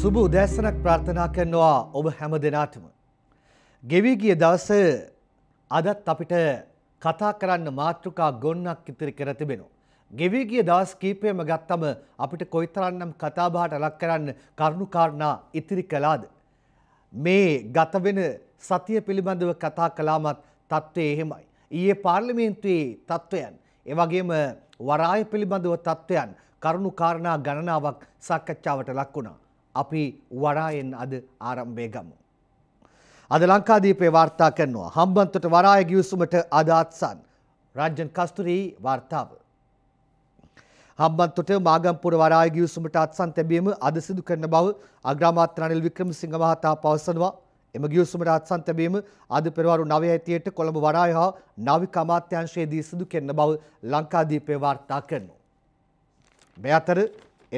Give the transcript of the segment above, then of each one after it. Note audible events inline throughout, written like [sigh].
සුබ උදෑසනක් ප්‍රාර්ථනා කරනවා ඔබ හැම දෙනාටම. ගෙවී ගිය දවස අදත් අපිට කතා කරන්න මාතෘකා ගොන්නක් ඉතිරි කර තිබෙනවා. ගෙවී ගිය දවස් කීපයම ගත්තම අපිට කොයිතරම්නම් කතාබහට ලක් කරන්න කරුණුකාරණා ඉතිරි කළාද. මේ ගතවෙන සතිය පිළිබඳව කතා කළාමත් තත්ත්වය එහෙමයි. ඊයේ පාර්ලිමේන්තුවේ තත්ත්වයන් එවගේම වරාය පිළිබඳව තත්ත්වයන් කරුණු කාරණා ගණනාවක් සාකච්ඡාවට ලක් වුණා. අපි වරායෙන් අද ආරම්භය ගමු. අද ලංකාදීපේ වාර්තා කරනවා හම්බන්තොට වරාය ගිවිසුමට අදාත්සන් රංජන් කස්තුරී වාර්තාව. හම්බන්තොට මාගම්පුර වරාය ගිවිසුමට අත්සන් තැබීම අද සිදු කරන බව අග්‍රාමාත්‍ය රනිල් වික්‍රමසිංහ මහතා පවසනවා. එම ගිවිසුමට අත්සන් තැබීම අද පෙරවරු 9 ඇතියට කොළඹ වරාය හා නාවික අමාත්‍යාංශයේදී සිදු කරන බව ලංකාදීපේ වාර්තා කරනවා. මේ අතර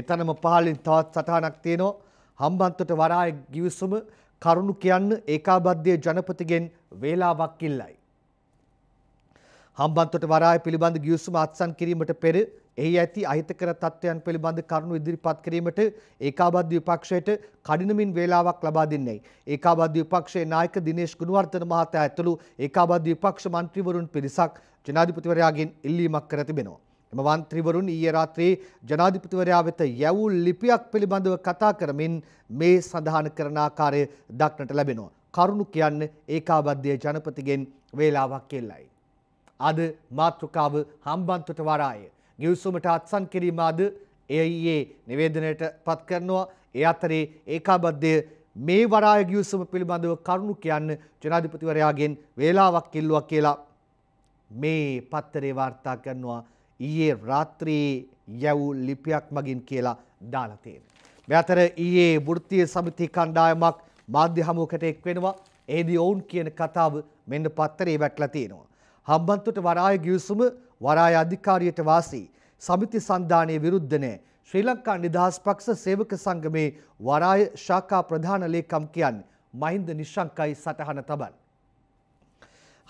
එතනම පහලින් තවත් සටහනක් තියෙනවා. හම්බන්තොට වරාය ගිවිසුම කරුණු කියන්න ඒකාබද්ධය ජනපතිගෙන් වේලාවක් ඉල්ලයි. හම්බන්තොට වරාය පිළිබඳ ගිවිසුම අත්සන් කිරීමට පෙර එහි ඇති අහිතකර තත්ත්වයන් පිළිබඳ කරුණු ඉදිරිපත් කිරීමට ඒකාබද්ධ විපක්ෂයට කඩිනමින් වේලාවක් ලබා දෙන්නේ. ඒකාබද්ධ විපක්ෂයේ නායක දිනේෂ් ගුණවර්ධන මහතා ඇතුළු ඒකාබද්ධ විපක්ෂ මන්ත්‍රීවරුන් පිරිසක් ජනාධිපතිවරයාගෙන් ඉල්ලීමක් කර තිබෙනවා. එම මන්ත්‍රීවරුන් ඊයේ රාත්‍රී ජනාධිපතිවරයා වෙත යැවූ ලිපියක් පිළිබඳව කතා කරමින් මේ සඳහන් කරන ආකාරය දක්නට ලැබෙනවා. කරුණු කියන්න ඒකාබද්ධය ජනපතිගෙන් වේලාවක් කෙල්ලයි. අද මාතෘකාව හම්බන්තොට වරාය. ගිවිසුමට අත්සන් කිරීම අද එයියේ නිවේදනයට පත් කරනවා. ඒ අතරේ ඒකාබද්ධය මේ වරාය ගිවිසුම පිළිබඳව කරුණු කියන්න ජනාධිපතිවරයාගෙන් වේලාවක් කිල්ලුවක් කියලා මේ පත්තරේ වාර්තා කරනවා. ඊයේ රාත්‍රී යැවූ ලිපියක් මගින් කියලා දාලා තියෙනවා. මේ අතර ඊයේ වෘත්තීය සමිති කණ්ඩායමක් මාධ්‍ය හමුවකට එක් වෙනවා. එෙහිදී ඔවුන් කියන කතාව මෙන්න පත්තරේ වැටලා තියෙනවා. හම්බන්තොට වරාය ගිවිසුම වරාය අධිකාරියට වාසී සමිති සන්ධානය විරුද්ධ නැහැ. ශ්‍රී ලංකා නිදහස් පක්ෂ සේවක සංගමේ වරාය ශාඛා ප්‍රධාන ලේකම් කියන්නේ මහින්ද නිශ්ශංකයි සටහන තබන්නේ.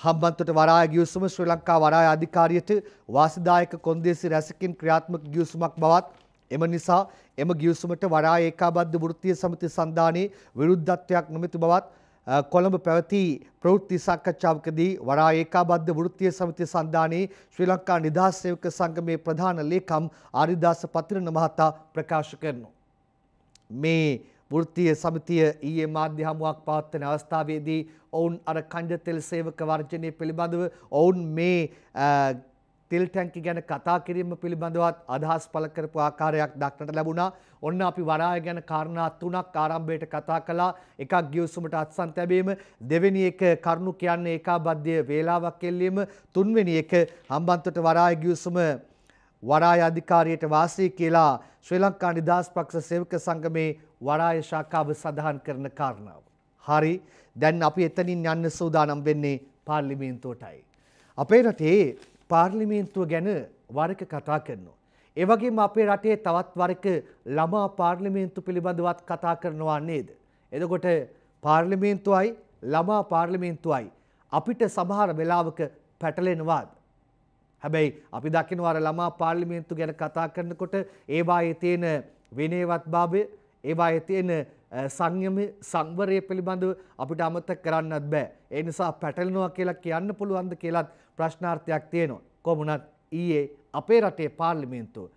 හම්බන්තොට වරාය ගිවිසුම ශ්‍රී ලංකා වරාය අධිකාරියට වාසිදායක කොන්දේසි රැසකින් ක්‍රියාත්මක ගිවිසුමක් බවත් එම නිසා එම ගිවිසුමට වරාය ඒකාබද්ධ වෘත්තීය සමිති සන්ධානයේ විරුද්ධත්වයක් නොමැති බවත් කොළඹ පැවති ප්‍රවෘත්ති සාකච්ඡාවකදී වරා ඒකාබද්ධ වෘත්තීය සමිතිය සන්ධානයේ ශ්‍රී ලංකා නිදහස් සේවක සංගමේ ප්‍රධාන ලේකම් ආරිදාස පතිරණ මහතා ප්‍රකාශ කරනවා. මේ වෘත්තීය සමිතිය ඊයේ මාධ්‍ය හමුවක් පවත්වන අවස්ථාවේදී ඔවුන් අර කංජ තෙල් සේවක වර්ජනය පිළිබඳව ඔවුන් මේ තෙල් ටැංකි ගැන කතා කිරීම පිළිබඳවත් අදහස් පළ කරපු ආකාරයක් දක්නට ලැබුණා. ඔන්න අපි වරාය ගැන කාරණා තුනක් ආරම්භයට කතා කළා. එකක් ගිවිසුමට අත්සන් තැබීම, දෙවෙනි එක කරුණු කියන්නේ ඒකාබද්ධය වේලාවක් එල්ලීම, තුන්වෙනි එක හම්බන්තොට වරාය ගිවිසුම වරාය අධිකාරියට වාසී කියලා ශ්‍රී ලංකා නිදහස් පක්ෂ සේවක සංගමේ වරාය ශාඛාව සඳහන් කරන කාරණාව. හරි දැන් අපි එතනින් යන්න සූදානම් වෙන්නේ පාර්ලිමේන්තුවටයි. අපේ රටේ පාර්ලිමේන්තුව ගැන වරක කතා කරනවා. ඒ වගේම අපේ රටේ තවත් වරක ළමා පාර්ලිමේන්තු පිළිබඳවත් කතා කරනවා නේද? එතකොට පාර්ලිමේන්තුවයි ළමා පාර්ලිමේන්තුවයි අපිට සමහර වෙලාවක පැටලෙනවාද? හැබැයි අපි දකිනවා අර ළමා පාර්ලිමේන්තු ගැන කතා කරනකොට ඒවායේ තියෙන විනයවත්භාවය ඒවායේ තියෙන සංයම සංවරය පිළිබඳව අපිට අමතක කරන්නත් බෑ. ඒ නිසා පැටලෙනවා කියලා කියන්න පුළුවන්ද කියලත් ප්‍රශ්නාර්ථයක් තියෙනවා. කොමුණත් ඊයේ අපේ රටේ පාර්ලිමේන්තුව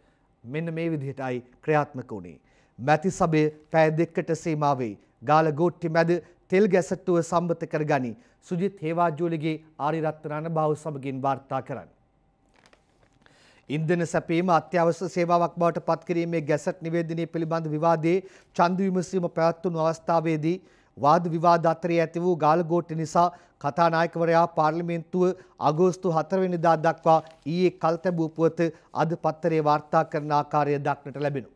මෙන්න මේ විදිහටයි ක්‍රියාත්මක වුණේ. මැති සභය පැය දෙකකට සීමා වෙයි. ගාලගෝට්ටි මැද තෙල් ගැසට්ටුව සම්බත කරගනි. සුජිත් හේවාජෝලිගේ ආරිරත්තරණ බාහු සමගින් වාර්තා කරන්න. ඉන්ධන සැපීම අත්‍යවශ්‍ය සේවාවක් බවට පත්කිරීමේ ගැසට් නිවේදනය පිළිබඳ විවාදයේ ඡන්ද විමසීම පැවැත්වුණු අවස්ථාවේදී වාද විවාද අතරේ ඇති වූ ගාලගෝට්ටු නිසා කථානායකවරයා පාර්ලිමේන්තුව අගෝස්තු 4 වෙනිදා දක්වා ඊයේ කල් තැබූ පුවත අද පත්තරේ වාර්තා කරන ආකාරය දක්නට ලැබෙනවා.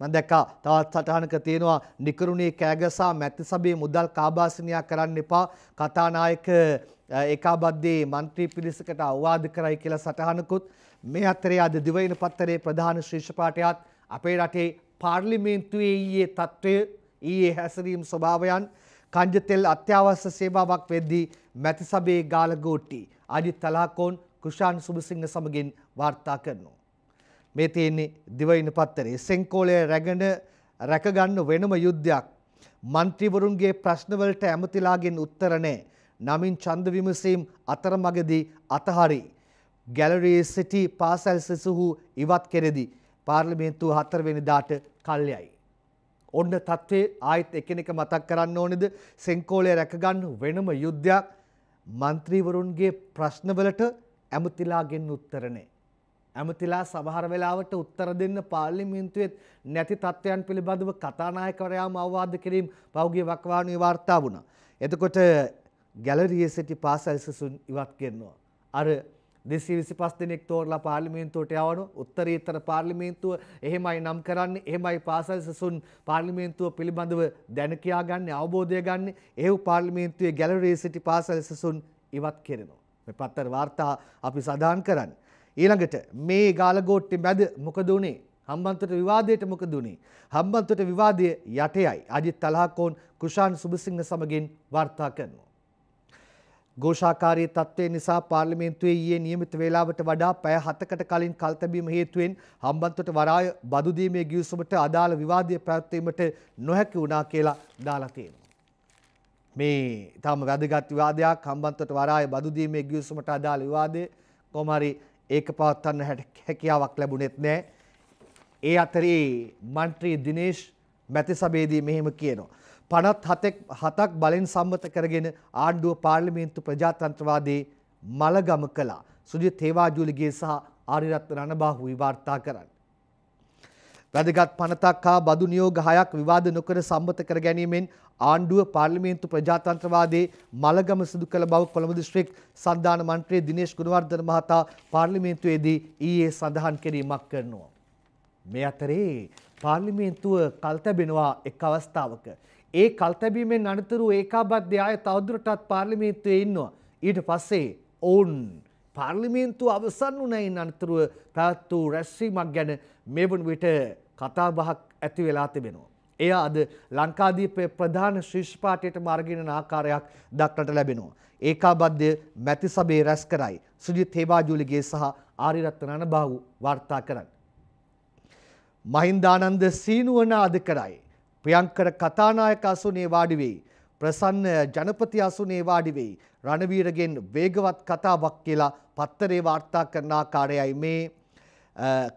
මම දැක්කා තවත් සටහනක තියෙනවා නිකරුණේ කෑගසා මැති සභේ මුදල් කාබාසිනියා කරන්න එපා කථානායක ඒකාබද්ධයේ മന്ത്രി පිරිසකට අවවාද කරයි කියලා සටහනකුත් මේ අතරේ අද දිවයින පත්තරේ ප්‍රධාන ශීෂපාටයත් අපේ රටේ පාර්ලිමේන්තුවේ ඊයේ තත්ත්වය ඊයේ හැසිරීම් ස්වභාවයන් කංජතෙල් අත්‍යවශ්‍ය සේවාවක් වෙද්දී මැති සබේ ගාලගෝට්ටි අජිත් තලාකෝන් කුෂාන් සුබසිංහ සමගින් වාර්තා කරනවා. මේ තියෙන්නේ දිවයින පත්තරේ සෙංකෝලය රැගෙන රැකගන්න වෙනම යුද්ධයක් මන්ත්‍රීවරුන්ගේ ප්‍රශ්නවලට ඇමතිලාගෙන් උත්තර නෑ නමින් ඡන්ද විමසීම් අතරමඟදී අතහරී ගැලරයේ සිටි පාසැල් සිසුහු ඉවත් කෙරෙදි පාර්ලිමේන්තුව හතරවෙනි දාට කල්යයි. ඔන්න තත්ත්වේ ආයිත් එකනෙක මතක් කරන්න ඕනෙද සෙංකෝලය රැකගන්න වෙනම යුද්ධයක් මන්ත්‍රීවරුන්ගේ ප්‍රශ්නවලට ඇමතිලාගෙන් උත්තරනේ. ඇමතිලා සමහර වෙලාවට උත්තර දෙන්න පාර්ලිමේන්තුවෙත් නැති තත්ත්වයන් පිළිබඳව කතානායකවරයාම අවවාද කිරීම පෞගේ වක්වානුවේ වාර්තා වුණා. එතකොට ගැලරියේ සිටි පාසල් සිසුන් ඉවත් කරනවා. අර දෙසිය විසිපස් දෙනෙක් තෝරලා පාර්ලිමේන්තුවට යවනු උත්තරීතර පාර්ලිමේන්තුව එහෙමයි නම් කරන්නේ එහෙමයි පාසල් සසුන් පාර්ලිමේන්තුව පිළිබඳව දැන කියා ගන්න අවබෝධය ගන්න ඒව් පාර්ලිමේන්තුවේ ගැලරී සිටි පාසල් සසුන් ඉවත් කෙරෙනවා මේ පත්තර වාර්තා අපි සඳහන් කරන්න ඊළඟට මේ ගාලගෝට්ටි මැද මොකද උනේ හම්බන්තොට විවාදයට මොකද උනේ හම්බන්තොට විවාදය යටයයි අජිත් තලහකෝන් කුෂාන් සුබසිංහ සමගින් වාර්තා කරනවා ഘോഷාකාරී තත්ත්වය නිසා පාර්ලිමේන්තුවේ ඊයේ નિયમિત වේලාවට වඩා පැය 7කට කලින් කල්තැබීම හේතුවෙන් හම්බන්තොට වරාය බදු දීමේ ගිවිසුමට අදාළ විවාදය පැවැත්වීමට නොහැකි වුණා කියලා දාලා තියෙනවා. මේ තාම වැදගත් විවාදයක් හම්බන්තොට වරාය බදු දීමේ ගිවිසුමට අදාළ විවාදයේ කොහොම හරි ඒක පවත්වන්න හැකියාවක් ලැබුණෙත් නැහැ. ඒ අතරේ මන්ත්‍රී දිනේෂ් මැතිසබේදී මෙහෙම කියනවා. පනත් හතක් බලෙන් සම්මත කරගෙන ආණ්ඩුව පාර්ලිමේන්තු ප්‍රජාතන්ත්‍රවාදයේ මළගම කළා. සුජිත් හේවාජූලිගේ සහ ආරිරත්න රණබාහු විවාර්තා කරන්න. වැදගත් පනතක් හා බදු නියෝග හයක් විවාද නොකර සම්මත කර ගැනීමෙන් ආණ්ඩුව පාර්ලිමේන්තු ප්‍රජාතන්ත්‍රවාදයේ මළගම සිදු කළ බව කොළඹ දිස්ත්‍රික් සන්ධාන මන්ත්‍රී දිනේෂ් ගුණවර්ධන මහතා පාර්ලිමේන්තුවේදී ඊයේ සඳහන් කිරීමක් කරනවා. මේ අතරේ පාර්ලිමේන්තුව කල්තැබෙනවා එක් අවස්ථාවක. ඒ කල්තැබීමෙන් අනතුරු ඒකාබද්ධ අය තවදුරටත් පාර්ලිමේන්තුවේ ඉන්නවා. ඊට පස්සේ ඔවුන් පාර්ලිමේන්තුව අවසන් වුණයින් අනතුරුව පැවැත් වූ රැස්වීමක් ගැන මේ වන විට කතාබහක් ඇති වෙලා තිබෙනවා. එය අද ලංකාදීපය ප්‍රධාන ශ්‍රීෂ්පාටයට මාර්ගෙන ආකාරයක් දක්නට ලැබෙනවා. ඒකාබද්ධය මැති සබේ රැස් කරයි. සුජිත් හේවාජූලිගේ සහ ආරිරත්නන බාහු වාර්තා කරන්න. මහින්දානන්ද සීනුවන අද කරයි. ප්‍රියංකර කතානායක අසුනේ වාඩි වෙයි. ප්‍රසන්න ජනපති අසුනේ වාඩි වෙයි. රණවීරගෙන් වේගවත් කතාවක් කියලා පත්තරේ වාර්තා කරන ආකාරයයි මේ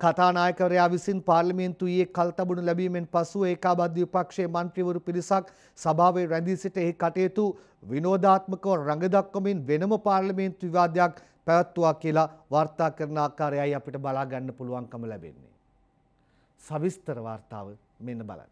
කතානායකවරයා විසින් පාර්ලිමේන්තුයේ කල් තබනු ලැබීමෙන් පසු ඒකාබද්ධ විපක්ෂයේ මන්ත්‍රීවරු පිරිසක් සභාවේ රැඳී සිට එහි කටයුතු විනෝදාත්මකව රඟදක්වමින් වෙනම පාර්ලිමේන්තු විවාදයක් පැවැත්වුවා කියලා වාර්තා කරන ආකාරයයි අපිට බලා ගන්න පුළුවන්කම ලැබෙන්නේ. සවිස්තර වාර්තාව මෙන්න බලන්න.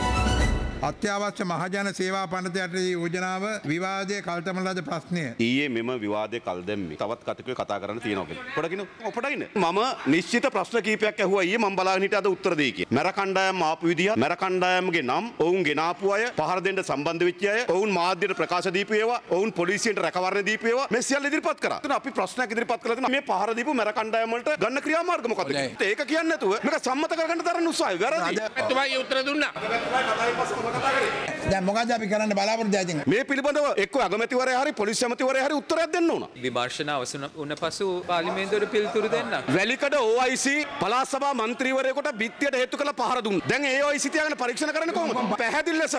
අත්‍යවශ්‍ය මහජන සේවා පනත යට යෝජනාව විවාදය කල්තමලද ප්‍රශ්නය ඒ මෙම විවාදය කල්දෙම තවත් කතක කතා කරන්න තියනක පොඩකින ඔපටයින මම නිශ්චිත ප්‍රශ්න කීපයක් ඇහුව ඒ මම් බලාහිට අද උත්තරදයක මැර කණ්ඩායම් ආපු විදිහ මැර කණ්ඩායම්ගේ නම් ඔවුන් ගෙනාපු අය පහරදෙන්ට සම්බන්ධ විච්චය ඔවුන් මාධ්‍යයට ප්‍රකාශ දීපේවා ඔවුන් පොලිසියට රැකවරණ දීපේවා මෙසිල් ඉදිරිපත් කර අපි ප්‍රශ්නයක් ඉදිරිපත් කළද මේ පහරදීපු මැර කණ්ඩායමට ගන්න ක්‍රියාමාර්ග මොකද ඒක කියන්නතුව මේක සම්මත කරගන්න තරන්න උසාවි වැරදි තමයි උත්තර දුන්නා දැන් මොකද අපි කරන්න බලාපොරොත්තු ඇතින් මේ පිළිබඳව එක්ක අගමැතිවරයා හරි පොලිස් ඇමතිවරයා හරි උත්තරයක් දෙන්න ඕන. විමර්ශන අවසන් වුණ පසු පාර්ලිමේන්තුවට පිළිතුරු දෙන්න. වැලිකඩ OIC පළාත් සභා මන්ත්‍රීවරයෙකුට බිත්තියට හේතු කළ පහර දුන්න. දැන් ඒ OIC තියාගෙන පරීක්ෂණ කරන්නේ කොහොමද? පැහැදිලි ලෙස.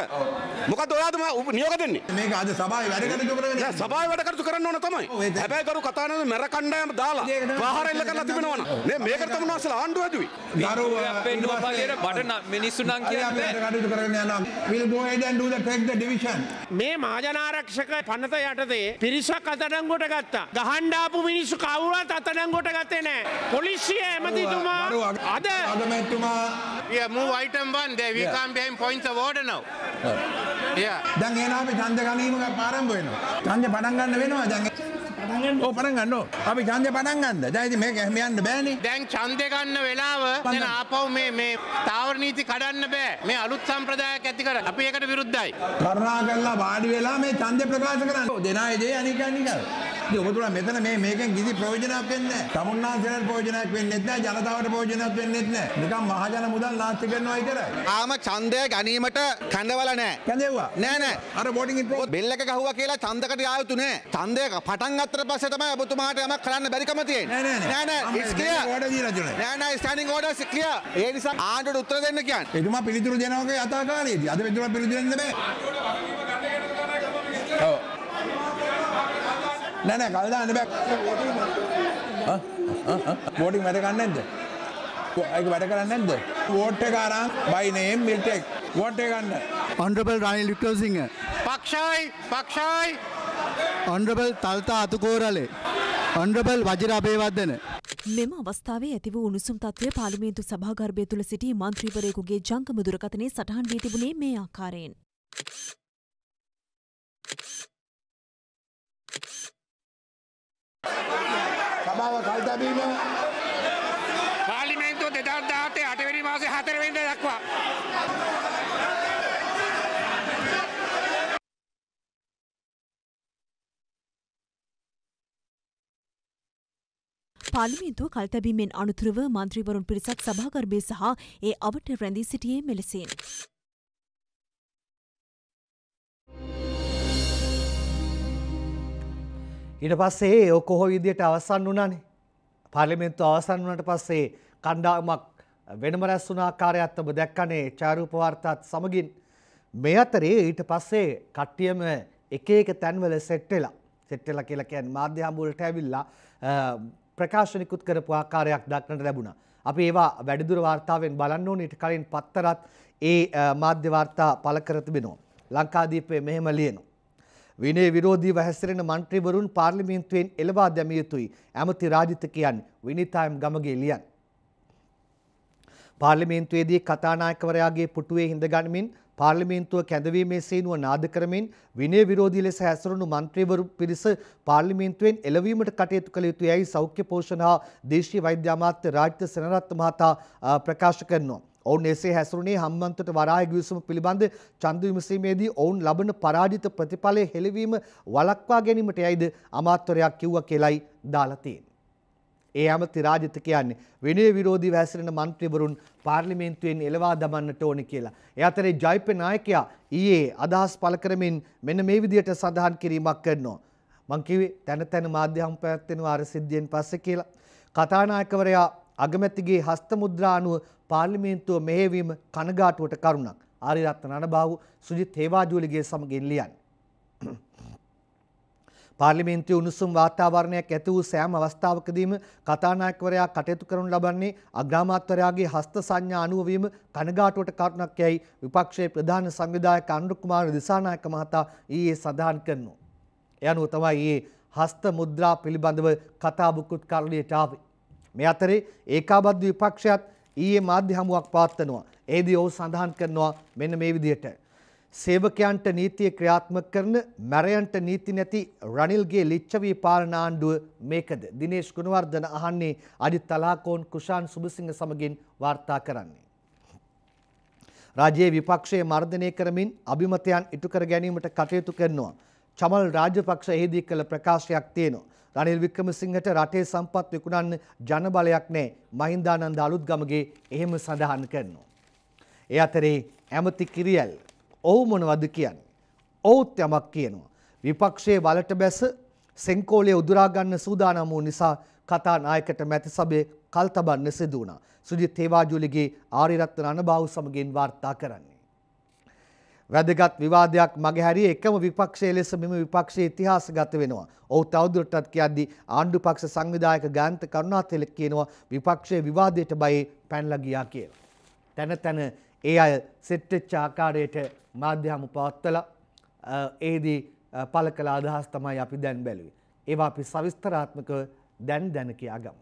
මොකද ඔයාද නියෝග දෙන්නේ? මේක අද සභාවේ වැඩ කටයුතු කරගෙන. නෑ සභාවේ වැඩ කටයුතු කරන්න ඕන තමයි. හැබැයි කරු කතා නේද මර කණ්ඩායම දාලා පහර එල්ල කරලා තිබෙනවනේ. මේ මේකට තමයි ආණ්ඩුව ඇදුවේ. දරුවා පෙන්නුවා පළියට බට මිනිස්සු නම් කියන්නේ. will go ahead and do the take the division. මේ මහජනාරක්ෂක පනත යටතේ පිරිසක් අතඩංගොට ගත්තා. ගහන්ඩාපු මිනිස්සු කවුරුවත් අතඩංගොට ගත්තේ නැහැ. පොලිසිය ඇමතිතුමා අද අගමැතිතුමා Yeah, move item one. There we yeah. can't be points of order now. Yeah. දැන් එනවා අපි ඡන්ද ගැනීම ආරම්භ වෙනවා. ඡන්ද පටන් ගන්න වෙනවා දැන්. ඕ පටන් ගන්න අපි චන්දය පටන් ගන්න දැයිති මේ හැම යන්න බෑනේ දැන් චන්දය ගන්න වෙලාව දැන් ආපහු මේ මේ තාවර නීති කඩන්න බෑ මේ අලුත් සම්ප්‍රදායක් ඇති කර අපි ඒකට විරුද්ධයි කරුණා කරලා වාඩි වෙලා මේ චන්දය ප්‍රකාශ කරන්න දෙනා ඒ දේ අනික අනික අපි ඔබතුමා මෙතන මේ මේකෙන් කිසි ප්‍රයෝජනයක් වෙන්නේ නැහැ. තමුන්නාන්සේලාට ප්‍රයෝජනයක් වෙන්නේත් නැහැ. ජනතාවට ප්‍රයෝජනයක් වෙන්නේත් නැහැ. නිකන් මහජන මුදල් නාස්ති කරනවායි කරයි. ආම ඡන්දය ගැනීමට කැඳවල නැහැ. කැඳෙව්වා. නෑ නෑ. අර බෝඩින් ඉන්න බෙල්ල එක ගහුවා කියලා ඡන්දකට ආයුතු නෑ. ඡන්දය පටන් ගත්තට පස්සේ තමයි ඔබතුමාට යමක් කරන්න බැරි කම තියෙන්නේ. නෑ නෑ. නෑ නෑ. It's clear. ඕඩර් දීලා තුනේ. නෑ නෑ ස්ටෑන්ඩින් ඕඩර්ස් ක්ලියර්. ඒ නිසා ආණ්ඩුවට උත්තර දෙන්න කියන්නේ. එතුමා පිළිතුරු දෙනවාගේ යථාකාලයේදී. අද මෙතුමා පිළිතුරු දෙන්න බෑ. ඔව්. නෑ නෑ කල් දාන්න බෑ. වෝටින් වැඩ ගන්න නැද්ද? ඒක වැඩ කරන්නේ නැද්ද? වෝට් එක අරන් by name will take. Vote එක ගන්න. Honorable Ranil Wickremesinghe. පක්ෂයි පක්ෂයි. Honorable තල්තා අතුකෝරලේ. Honorable Vajira Abeywardena. මෙම අවස්ථාවේ ඇතිව උණුසුම් තත්ත්වය පාර්ලිමේන්තු සභාගර්භය තුළ සිටි මන්ත්‍රීවරයෙකුගේ ජංගම දුරකථනයේ සටහන් වී තිබුණේ මේ ආකාරයෙන්. සභාව කල්තැබීම පාලිමේන්තුව දෙදස් දාතේ අටවැනි මාසේ හතරවෙනිද දක්වා පාලිමේන්තුව කල්තැබීමෙන් අනතුරුව මන්ත්‍රීවරුන් පිරිසක් සභාගර්භය සහ ඒ අවට රැඳී සිටියේ මෙලෙසින්. ඊට පස්සේ ඔ කොහො විදියට අවසන් වුණනේ පාලිමෙන්තු අවසන් වනට පස්සේ කණ්ඩාමක් වෙනම රැස් වුනාකාරයක්ත්තම දැක්කනේ චාරූපවාර්තාත් සමගින් මේ අතරේ ඊට පස්සේ කට්ටියම එක එක තැන්වල සෙට්ටෙලා සෙට්ටෙලා කියලා කියන් මාධ්‍ය හම්බුලට ඇවිල්ලා ප්‍රකාශනිකුත් කරපු ආකාරයක් දක්නට ලැබුණා. අපි ඒවා වැඩිදුර වාර්තාවෙන් බලන්න ඕන ඊට කලින් පත්තරත් ඒ මාධ්‍ය වාර්තා පළ කර තිබෙනවා. ලංකාදීපයේ මෙහෙම ලියනවා. විනය විරෝධීව හැසිරෙන මන්ත්‍රීවරුන් පාර්ලිමේන්තුවෙන් එළවා දැමිය යුතුයි. ඇමති රාජිත කියන් විනිතායම් ගමගේ ලියන්. පාර්ලිමේන්තුවේදී කතානායකවරයාගේ පුටුවේ හිඳගනිමින් පාර්ලිමේන්තුව කැඳවීමේ සේනුව නාද කරමින් විනය විරෝධී ලෙස හැසිරුණු මන්ත්‍රීවරු පිරිස පාර්ලිමේන්තුවෙන් එළවීමට කටයුතු කළ යුතු යැයි සෞඛ්‍ය පෝෂණ හා දේශීය වෛද්‍ය අමාත්‍ය රාජිත සෙනරත්න මහතා ප්‍රකාශ කරනවා. ඔවුන් එසේ හැසුරුණේ හම්බන්තොට වරාය ගිවිසුම පිළිබඳ ඡන්ද විමසීමේදී ඔවුන් ලබන පරාජිත ප්‍රතිඵලයේ හෙළවීම වළක්වා ගැනීමට යයිද අමාත්‍යවරයා කිව්වා කියලයි දාලා තියෙන්නේ. ඒ අමති රාජිත කියන්නේ විනය විරෝධීව හැසිරෙන മന്ത്രിවරුන් පාර්ලිමේන්තුවෙන් එළවා දමන්නට ඕනේ කියලා. ඒ අතරේ ජයිපේ නායකයා ඊයේ අදහස් පළ කරමින් මෙන්න මේ විදිහට සඳහන් කිරීමක් කරනවා. මං කිව්වේ තන තන මාධ්‍ය හම්පැවැත්වෙනවා අර සිද්ධියෙන් පස්සේ කියලා. කතානායකවරයා අගමැතිගේ හස්ත මුද්‍රා අනුව පාර්ලිමේන්තුව මෙහෙවීම කනගාටුවට කරුණක්. ආරිරත්න රණබාහු සුජිත් හේවාජූලිගේ සමගින් ලියන්න. පාර්ලිමේන්තුවේ උණුසුම් වාතාවරණයක් ඇති වූ සෑම අවස්ථාවකදීම කතානායකවරයා කටයුතු කරනු ලබන්නේ අග්‍රාමාත්‍යවරයාගේ හස්ත සංඥා අනුව වීම කනගාටුවට කරුණක් යයි විපක්ෂයේ ප්‍රධාන සංවිධායක අනුර කුමාර දිසානායක මහතා ඊයේ සඳහන් කරනවා. ඒ අනුව තමයි ඊයේ හස්ත මුද්‍රා පිළිබඳව කතා බුකුත් කරලියට ආවේ. මේ අතරේ ඒකාබද්ධ විපක්ෂයත් ඊයේ මාධ්‍ය හමුවක් පවත්වනවා. එහිදී ඔහු සඳහන් කරනවා මෙන්න මේ විදිහට. සේවකයන්ට නීතිය ක්‍රියාත්මක කරන මැරයන්ට නීති නැති රනිල්ගේ ලිච්ඡවී පාලන ආණ්ඩුව මේකද? දිනේෂ් ගුණවර්ධන අහන්නේ අජිත් තලාකෝන් කුෂාන් සුබසිංහ සමගින් වාර්තා කරන්නේ. රාජ්‍යයේ විපක්ෂයේ මර්ධනය කරමින් අභිමතයන් ඉටු කර ගැනීමට කටයුතු කරනවා. චමල් රාජපක්ෂ එහිදී කළ ප්‍රකාශයක් තියෙනවා. රනිල් වික්‍රමසිංහට රටේ සම්පත් විකුණන්න ජනබලයක් නැහැ. මහින්දානන්ද අලුත්ගමගේ එහෙම සඳහන් කරනවා. ඒ අතරේ ඇමති කිරියල් ඔහු මොනවද කියන්නේ? ඔහුත් යමක් කියනවා. විපක්ෂයේ වලට බැස සෙන්කෝලයේ උදුරා ගන්න සූදානම් වූ නිසා කතා නායකට මැති සභේ කල්තබන්න සිදු වුණා. සුජිත් තේවාජුලිගේ ආරියරත්න අනබාහු සමගින් වාර්තා කරන්නේ වැදගත් විවාදයක් මගහැරී එකම විපක්ෂයේ ලෙස මෙම විපක්ෂයේ ඉතිහාසගත වෙනවා. ඔහු තවදුරටත් කියද්දී ආණ්ඩු පක්ෂ සංවිධායක ගාන්ත කරුණාතිලක කියනවා විපක්ෂයේ විවාදයට බයි පැනලා ගියා කියලා. තන තන ඒ අය සෙට් වෙච්ච ආකාරයට මාධ්‍ය හමු පවත්වලා ඒදී පළ කළ අදහස් තමයි අපි දැන් බැලුවේ. ඒවා අපි සවිස්තරාත්මකව දැන් දැන කියා ගමු.